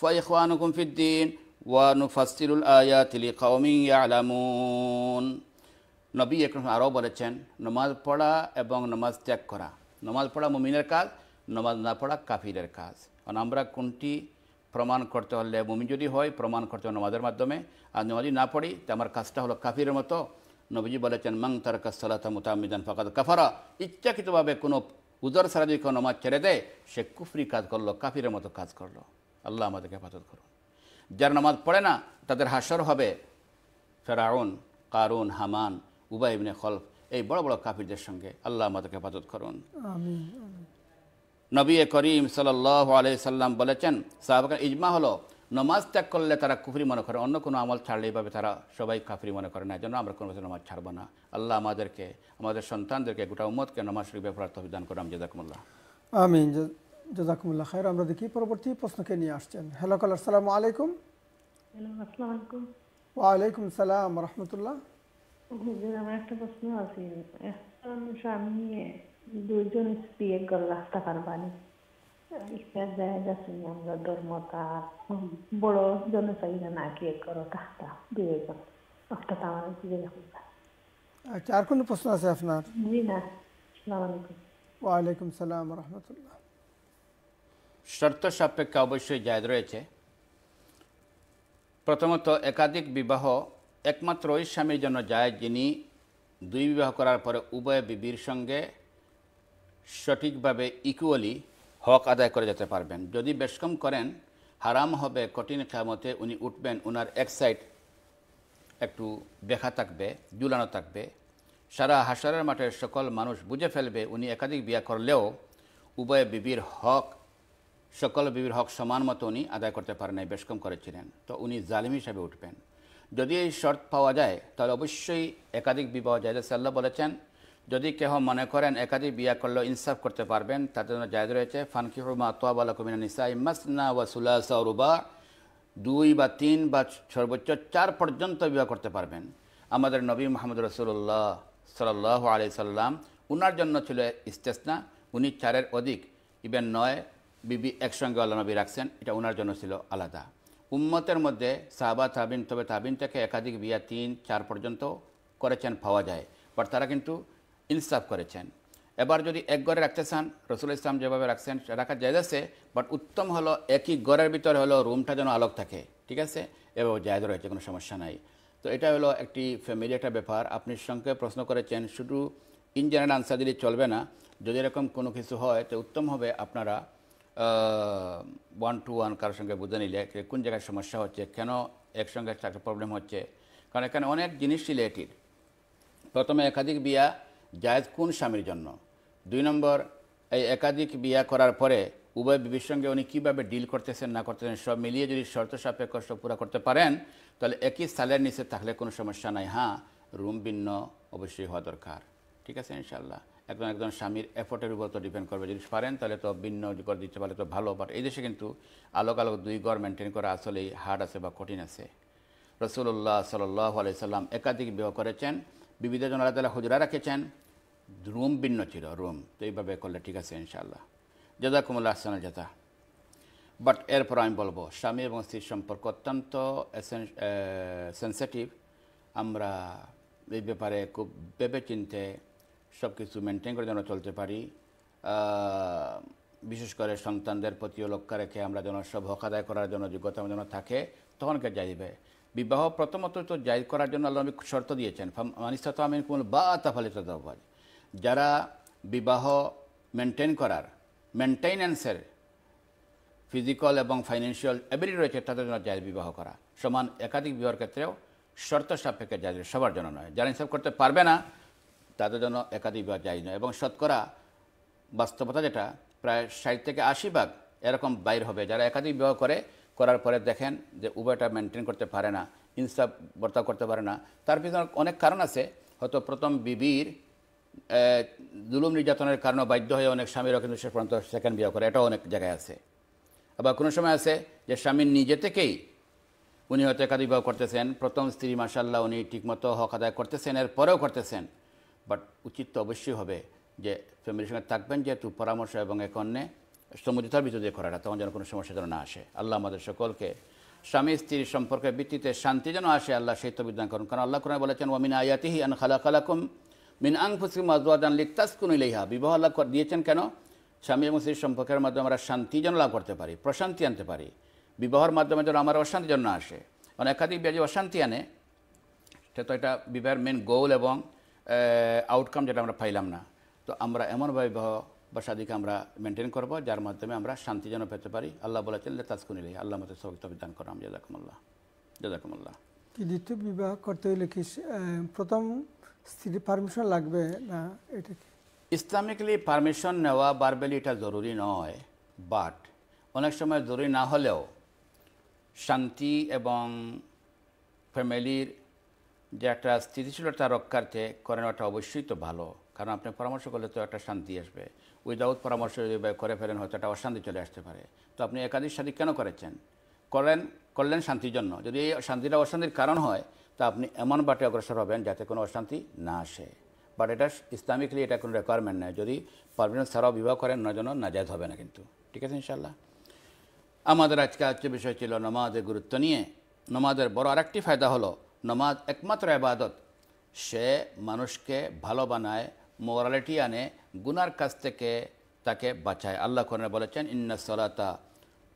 فإخوانكم في الدين ونفسر الآيات لقوم يعلمون নবী একরম আরও বলেছেন নমাজ পড়া এবং নমাজ ত্যাগ করা নমাজ পড়া মুমিনের কাজ নমাজ না পড়া কাফিরের কাজ কারণ আমরা কোনটি প্রমাণ করতে হলে মুমিন যদি হয় প্রমাণ করতে হবে নমাজের মাধ্যমে আর নমাজ না পড়ি তা আমার কাজটা হলো কাফিরের মতো নবীজি বলেছেন মাং তার কাসালাতা মুতামিদান ফাকাদ কাফারা ইচ্ছাকৃতভাবে কোনো উদর সারা যদি কোনো নমাজ ছেড়ে দেয় সে কুফরি কাজ করলো কাফিরের মতো কাজ করলো আল্লাহ আমাদেরকে হেফাজত করুন যারা নামাজ পড়ে না তাদের হাসর হবে ফেরাউন কারুন হামান উবাই ইবনে খলফ এই বড় বড় কাফিরদের সঙ্গে আল্লাহ আমাদেরকে হেফাজত করুন নবী করিম সাল আলি সাল্লাম বলেছেন সাহাবাকার ইজমা হলো নমাজ ত্যাগ করলে তারা কুফরি মনে করে অন্য কোনো আমল ছাড়লে এইভাবে তারা সবাই কাফরি মনে করে না এই জন্য আমরা কোনো নমাজ ছাড়বো না আল্লাহ আমাদেরকে আমাদের সন্তানদেরকে গোটা উম্মদকে নমাজ শরীফ ব্যাপার বিধান করে আমি জাজাকুমুল্লাহ আমিন জাজাকুমুল্লাহ খায়ের আমরা দেখি পরবর্তী প্রশ্নকে নিয়ে আসছেন হ্যালো কলার সালাম আলাইকুম ওয়ালাইকুম সালাম রহমতুল্লাহ আমার একটা প্রশ্ন আছে আমি দুইজন স্ত্রী একগর রাস্তা পারবানি ইচ্ছা যায় যাচ্ছি আমরা ধর্মতা বড় জনচাহিদা নাকি একগর কাহতা দুইজন অর্থাৎ আমার আচ্ছা আর কোনো প্রশ্ন আছে আপনার জি না আসসালামু আলাইকুম ওয়ালাইকুম সালাম রহমতুল্লাহ শর্ত সাপেক্ষে অবশ্যই জায়দ রয়েছে প্রথমত একাধিক বিবাহ একমাত্র ওই স্বামীর জন্য যায় যিনি দুই বিবাহ করার পরে উভয় বিবির সঙ্গে সঠিকভাবে ইকুয়ালি হক আদায় করে যেতে পারবেন যদি বেশকম করেন হারাম হবে কঠিন খেয়ামতে উনি উঠবেন উনার এক সাইড একটু দেখা থাকবে জুলানো থাকবে সারা হাসারের মাঠের সকল মানুষ বুঝে ফেলবে উনি একাধিক বিয়া করলেও উভয় বিবির হক সকল বিবির হক সমান মতো উনি আদায় করতে পারেন নাই বেশ কম করেছিলেন তো উনি জালিম হিসাবে উঠবেন যদি এই শর্ত পাওয়া যায় তাহলে অবশ্যই একাধিক বিবাহ জায়দা সাল্লাহ বলেছেন যদি কেহ মনে করেন একাধিক বিয়া করলে ইনসাফ করতে পারবেন তাদের জন্য জায়দ রয়েছে ফানকি হুমা বালা কমিনা নিসা ইমাসনা ওয়া সুলাসা রুবা দুই বা তিন বা সর্বোচ্চ চার পর্যন্ত বিবাহ করতে পারবেন আমাদের নবী মোহাম্মদ রসুল্লাহ সাল্লাহ আলি সাল্লাম উনার জন্য ছিল ইস্তেসনা উনি চারের অধিক ইভেন নয় বিবি একসঙ্গে আল্লাহ নবী রাখছেন এটা ওনার জন্য ছিল আলাদা উম্মতের মধ্যে সাহাবা তাবিন তবে তাবিন থেকে একাধিক বিয়া তিন চার পর্যন্ত করেছেন পাওয়া যায় বাট তারা কিন্তু ইনসাফ করেছেন এবার যদি এক ঘরে রাখতে চান রসুল ইসলাম যেভাবে রাখছেন রাখা যায় আছে বাট উত্তম হলো একই ঘরের ভিতরে হলো রুমটা যেন আলোক থাকে ঠিক আছে এভাবে জায়গা রয়েছে কোনো সমস্যা নাই তো এটা হলো একটি ফ্যামিলি একটা ব্যাপার আপনি সঙ্গে প্রশ্ন করেছেন শুধু ইন জেনারেল আনসার দিলে চলবে না যদি এরকম কোনো কিছু হয় তো উত্তম হবে আপনারা ওয়ান টু ওয়ান কারোর সঙ্গে বুঝে নিলে কোন জায়গায় সমস্যা হচ্ছে কেন একসঙ্গে একটা প্রবলেম হচ্ছে কারণ এখানে অনেক জিনিস রিলেটেড প্রথমে একাধিক বিয়া জায়দ কোন স্বামীর জন্য দুই নম্বর এই একাধিক বিয়া করার পরে উভয় বিবির সঙ্গে উনি কীভাবে ডিল করতেছেন না করতেছেন সব মিলিয়ে যদি শর্ত সাপেক্ষ সব করতে পারেন তাহলে একই সালের নিচে থাকলে কোনো সমস্যা নাই হ্যাঁ রুম ভিন্ন অবশ্যই হওয়া দরকার ঠিক আছে ইনশাল্লাহ একদম একজন স্বামীর এফোর্টের উপর তো ডিপেন্ড করবে যদি পারেন তাহলে তো ভিন্ন করে দিতে পারলে তো ভালো বাট এই দেশে কিন্তু আলোক আলোক দুই গড় মেনটেন করা আসলেই হার্ড আছে বা কঠিন আছে রসুল্লাহ সাল্লাহ আলাইসাল্লাম একাধিক বিবাহ করেছেন বিবিধ জন আল্লাহ তালা হুজরা রেখেছেন রুম ভিন্ন ছিল রুম তো এইভাবে করলে ঠিক আছে ইনশাআল্লাহ কুমল্লা আসানের যেতা বাট এরপর আমি বলবো স্বামী এবং স্ত্রীর সম্পর্ক অত্যন্ত সেন্সিটিভ আমরা এই ব্যাপারে খুব ভেবে চিনতে সব কিছু মেনটেন করে যেন চলতে পারি বিশেষ করে সন্তানদের প্রতিও লক্ষ্য রেখে আমরা যেন সব হক আদায় করার জন্য যোগ্যতা যেন থাকে তখনকে যাইবে বিবাহ প্রথমত তো যাই করার জন্য আল্লাহ আমি শর্ত দিয়েছেন মানিস্তা তো আমি কোন বা তাফালিত যারা বিবাহ মেনটেন করার মেনটেন্যান্সের ফিজিক্যাল এবং ফাইন্যান্সিয়াল এবিলিটি রয়েছে তাদের জন্য যাই বিবাহ করা সমান একাধিক বিবাহের ক্ষেত্রেও শর্ত সাপেক্ষে যাই সবার জন্য নয় যারা হিসাব করতে পারবে না তাদের জন্য একাধিকবার যায় না এবং শতকরা বাস্তবতা যেটা প্রায় ষাট থেকে আশি ভাগ এরকম বাইর হবে যারা একাধিক বিবাহ করে করার পরে দেখেন যে উভয়টা মেনটেন করতে পারে না ইনসাফ বর্তা করতে পারে না তার পিছনে অনেক কারণ আছে হয়তো প্রথম বিবির দুলুম নির্যাতনের কারণে বাধ্য হয়ে অনেক স্বামীরা কিন্তু শেষ পর্যন্ত সেকেন্ড বিয়ে করে এটাও অনেক জায়গায় আছে আবার কোনো সময় আছে যে স্বামী নিজে থেকেই উনি হয়তো একাধিক বিবাহ করতেছেন প্রথম স্ত্রী মাসাল্লাহ উনি ঠিকমতো হক আদায় করতেছেন এরপরেও করতেছেন বাট উচিত তো অবশ্যই হবে যে ফ্যামিলির সঙ্গে থাকবেন যেহেতু পরামর্শ এবং একন্যে সমুদ্রতার ভিতরে যে করাটা তখন যেন কোনো সমস্যা যেন না আসে আল্লাহ আমাদের সকলকে স্বামী স্ত্রীর সম্পর্কের ভিত্তিতে শান্তি যেন আসে আল্লাহ সেই তবিদান করুন কারণ আল্লাহ কোরআন বলেছেন ওমিন আয়াতিহি আন খালা কালাকুম মিন আং ফুসিম আজওয়াদান লিখতাস কুন ইলাইহা বিবাহ আল্লাহ দিয়েছেন কেন স্বামী এবং স্ত্রীর সম্পর্কের মাধ্যমে আমরা শান্তি যেন লাভ করতে পারি প্রশান্তি আনতে পারি বিবাহের মাধ্যমে যেন আমার অশান্তি যেন না আসে কারণ একাধিক বিয়ে অশান্তি আনে সে তো এটা বিবাহের মেন গোল এবং আউটকাম যেটা আমরা পাইলাম না তো আমরা এমনভাবে বিবাহ বা শাদিকে আমরা মেনটেন করবো যার মাধ্যমে আমরা শান্তি যেন পেতে পারি আল্লাহ বলেছেন তাজকুনিলে আল্লাহ মতো সবাই তবিদান করো আমি জাজাকুমুল্লাহ দ্বিতীয় বিবাহ করতে হলে কি প্রথম স্ত্রীর পারমিশন লাগবে না এটা কি ইসলামিকলি পারমিশন নেওয়া বারবেলি এটা জরুরি নয় বাট অনেক সময় জরুরি না হলেও শান্তি এবং ফ্যামিলির যে একটা স্থিতিশীলতা রক্ষার্থে করেন ওটা অবশ্যই তো ভালো কারণ আপনি পরামর্শ করলে তো একটা শান্তি আসবে উইদাউট পরামর্শ যদি করে ফেলেন হয়তো একটা অশান্তি চলে আসতে পারে তো আপনি একাধিক শান্তি কেন করেছেন করেন করলেন শান্তির জন্য যদি এই শান্তিটা অশান্তির কারণ হয় তা আপনি এমন বাটে অগ্রসর হবেন যাতে কোনো অশান্তি না আসে বাট এটা ইসলামিকলি এটা কোনো রেকোয়ারমেন্ট নেই যদি পারভিনেন্স ছাড়াও বিবাহ করেন না জন্য নাজায়জ হবে না কিন্তু ঠিক আছে ইনশাল্লাহ আমাদের আজকে আজকে বিষয় ছিল নমাজের গুরুত্ব নিয়ে নমাজের বড় আরেকটি ফায়দা হলো নমাজ একমাত্র আবাদত সে মানুষকে ভালো বানায় মোরালিটি আনে গুনার কাছ থেকে তাকে বাঁচায় আল্লাহ কোরআন বলেছেন ইন্না সলাতা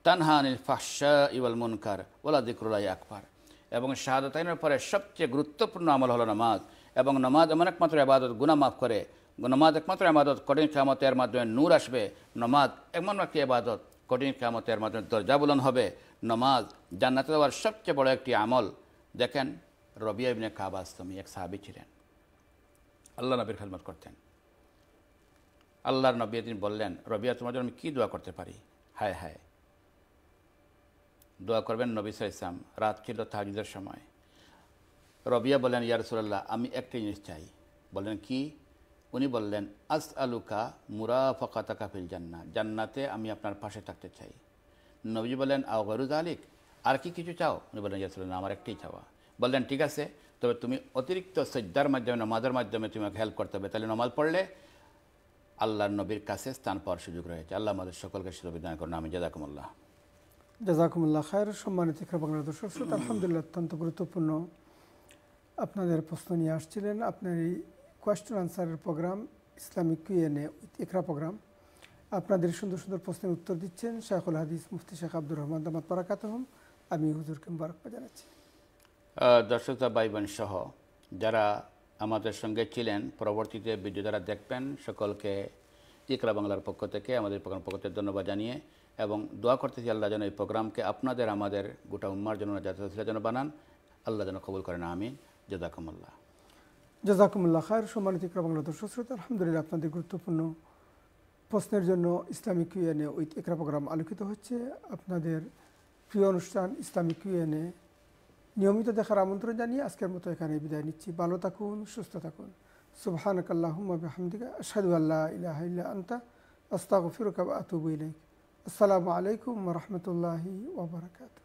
তানহানিল ফাহসা ইউল মুনকার ওলা দিকরুল্লাহ আকবর এবং শাহাদাতাইনের পরে সবচেয়ে গুরুত্বপূর্ণ আমল হলো নামাজ এবং নামাজ এমন একমাত্র আবাদত গুনা মাফ করে নমাজ একমাত্র আবাদত কঠিন ক্ষমতের মাধ্যমে নূর আসবে নমাজ এমন একটি আবাদত কঠিন ক্ষমতের মাধ্যমে দরজাবুলন হবে নমাজ জান্নাতে দেওয়ার সবচেয়ে বড় একটি আমল দেখেন রবিয়া ইবনে কাবাস্তমি এক সাহাবি ছিলেন আল্লাহ নবীর খেদমত করতেন আল্লাহর নবী তিনি বললেন রবিয়া তোমার জন্য আমি কী দোয়া করতে পারি হায় হায় দোয়া করবেন নবী ইসলাম রাত ছিল তাহাজুদের সময় রবিয়া বললেন ইয়ারসুল্লাহ আমি একটা জিনিস চাই বললেন কি উনি বললেন আস আলুকা মুরাফাকাতাকা ফিল জান্না জান্নাতে আমি আপনার পাশে থাকতে চাই নবী বলেন আও গরুজ আলিক আর কি কিছু চাও উনি বললেন ইয়ারসুল্লাহ আমার একটাই চাওয়া বললেন ঠিক আছে তবে তুমি অতিরিক্ত সজ্জার মাধ্যমে নমাজের মাধ্যমে তুমি আমাকে হেল্প করতে হবে তাহলে নমাজ পড়লে আল্লাহ নবীর কাছে স্থান পাওয়ার সুযোগ রয়েছে আল্লাহ আমাদের সকলকে সুবিধান করুন আমি জাজাকুমুল্লাহ জাজাকুমুল্লাহ খায়ের সম্মানিত বাংলা দর্শক শ্রোতা আলহামদুলিল্লাহ অত্যন্ত গুরুত্বপূর্ণ আপনাদের প্রশ্ন নিয়ে আসছিলেন আপনার এই কোয়েশ্চেন আনসারের program Islamic Q and A Iqra program আপনাদের সুন্দর সুন্দর প্রশ্নের উত্তর দিচ্ছেন শাহুল হাদিস মুফতি শেখ আব্দুর রহমান দামাত পারাকাত হম আমি হুজুর মুবারকবা জানাচ্ছি দর্শকতা বাইবেন সহ যারা আমাদের সঙ্গে ছিলেন পরবর্তীতে ভিডিও দ্বারা দেখবেন সকলকে ইকরা বাংলার পক্ষ থেকে আমাদের প্রোগ্রাম পক্ষ থেকে ধন্যবাদ জানিয়ে এবং দোয়া করতেছি আল্লাহ যেন এই প্রোগ্রামকে আপনাদের আমাদের গোটা উম্মার জন্য জাতীয় যেন বানান আল্লাহ যেন কবুল করেন আমিন জাজাকুমুল্লাহ জাজাকুমুল্লাহ খায়ের সম্মানিত ইকরা বাংলা দর্শক শ্রোতা আলহামদুলিল্লাহ আপনাদের গুরুত্বপূর্ণ প্রশ্নের জন্য ইসলামিক ইউএনএ ওই ইকরা প্রোগ্রাম আলোকিত হচ্ছে আপনাদের প্রিয় অনুষ্ঠান ইসলামিক ইউএনএ নিয়মিত দেখার আমন্ত্রণ জানিয়ে আজকের মতো এখানে বিদায় নিচ্ছি ভালো থাকুন সুস্থ থাকুন সুবহানাক আল্লাহুম্মা বিহামদিকা আশহাদু আল্লা ইলাহা ইল্লা আনতা আস্তাগফিরুকা ওয়া আতুবু ইলাইক আসসালামু আলাইকুম ওয়া রাহমাতুল্লাহি ওয়া বারাকাতুহু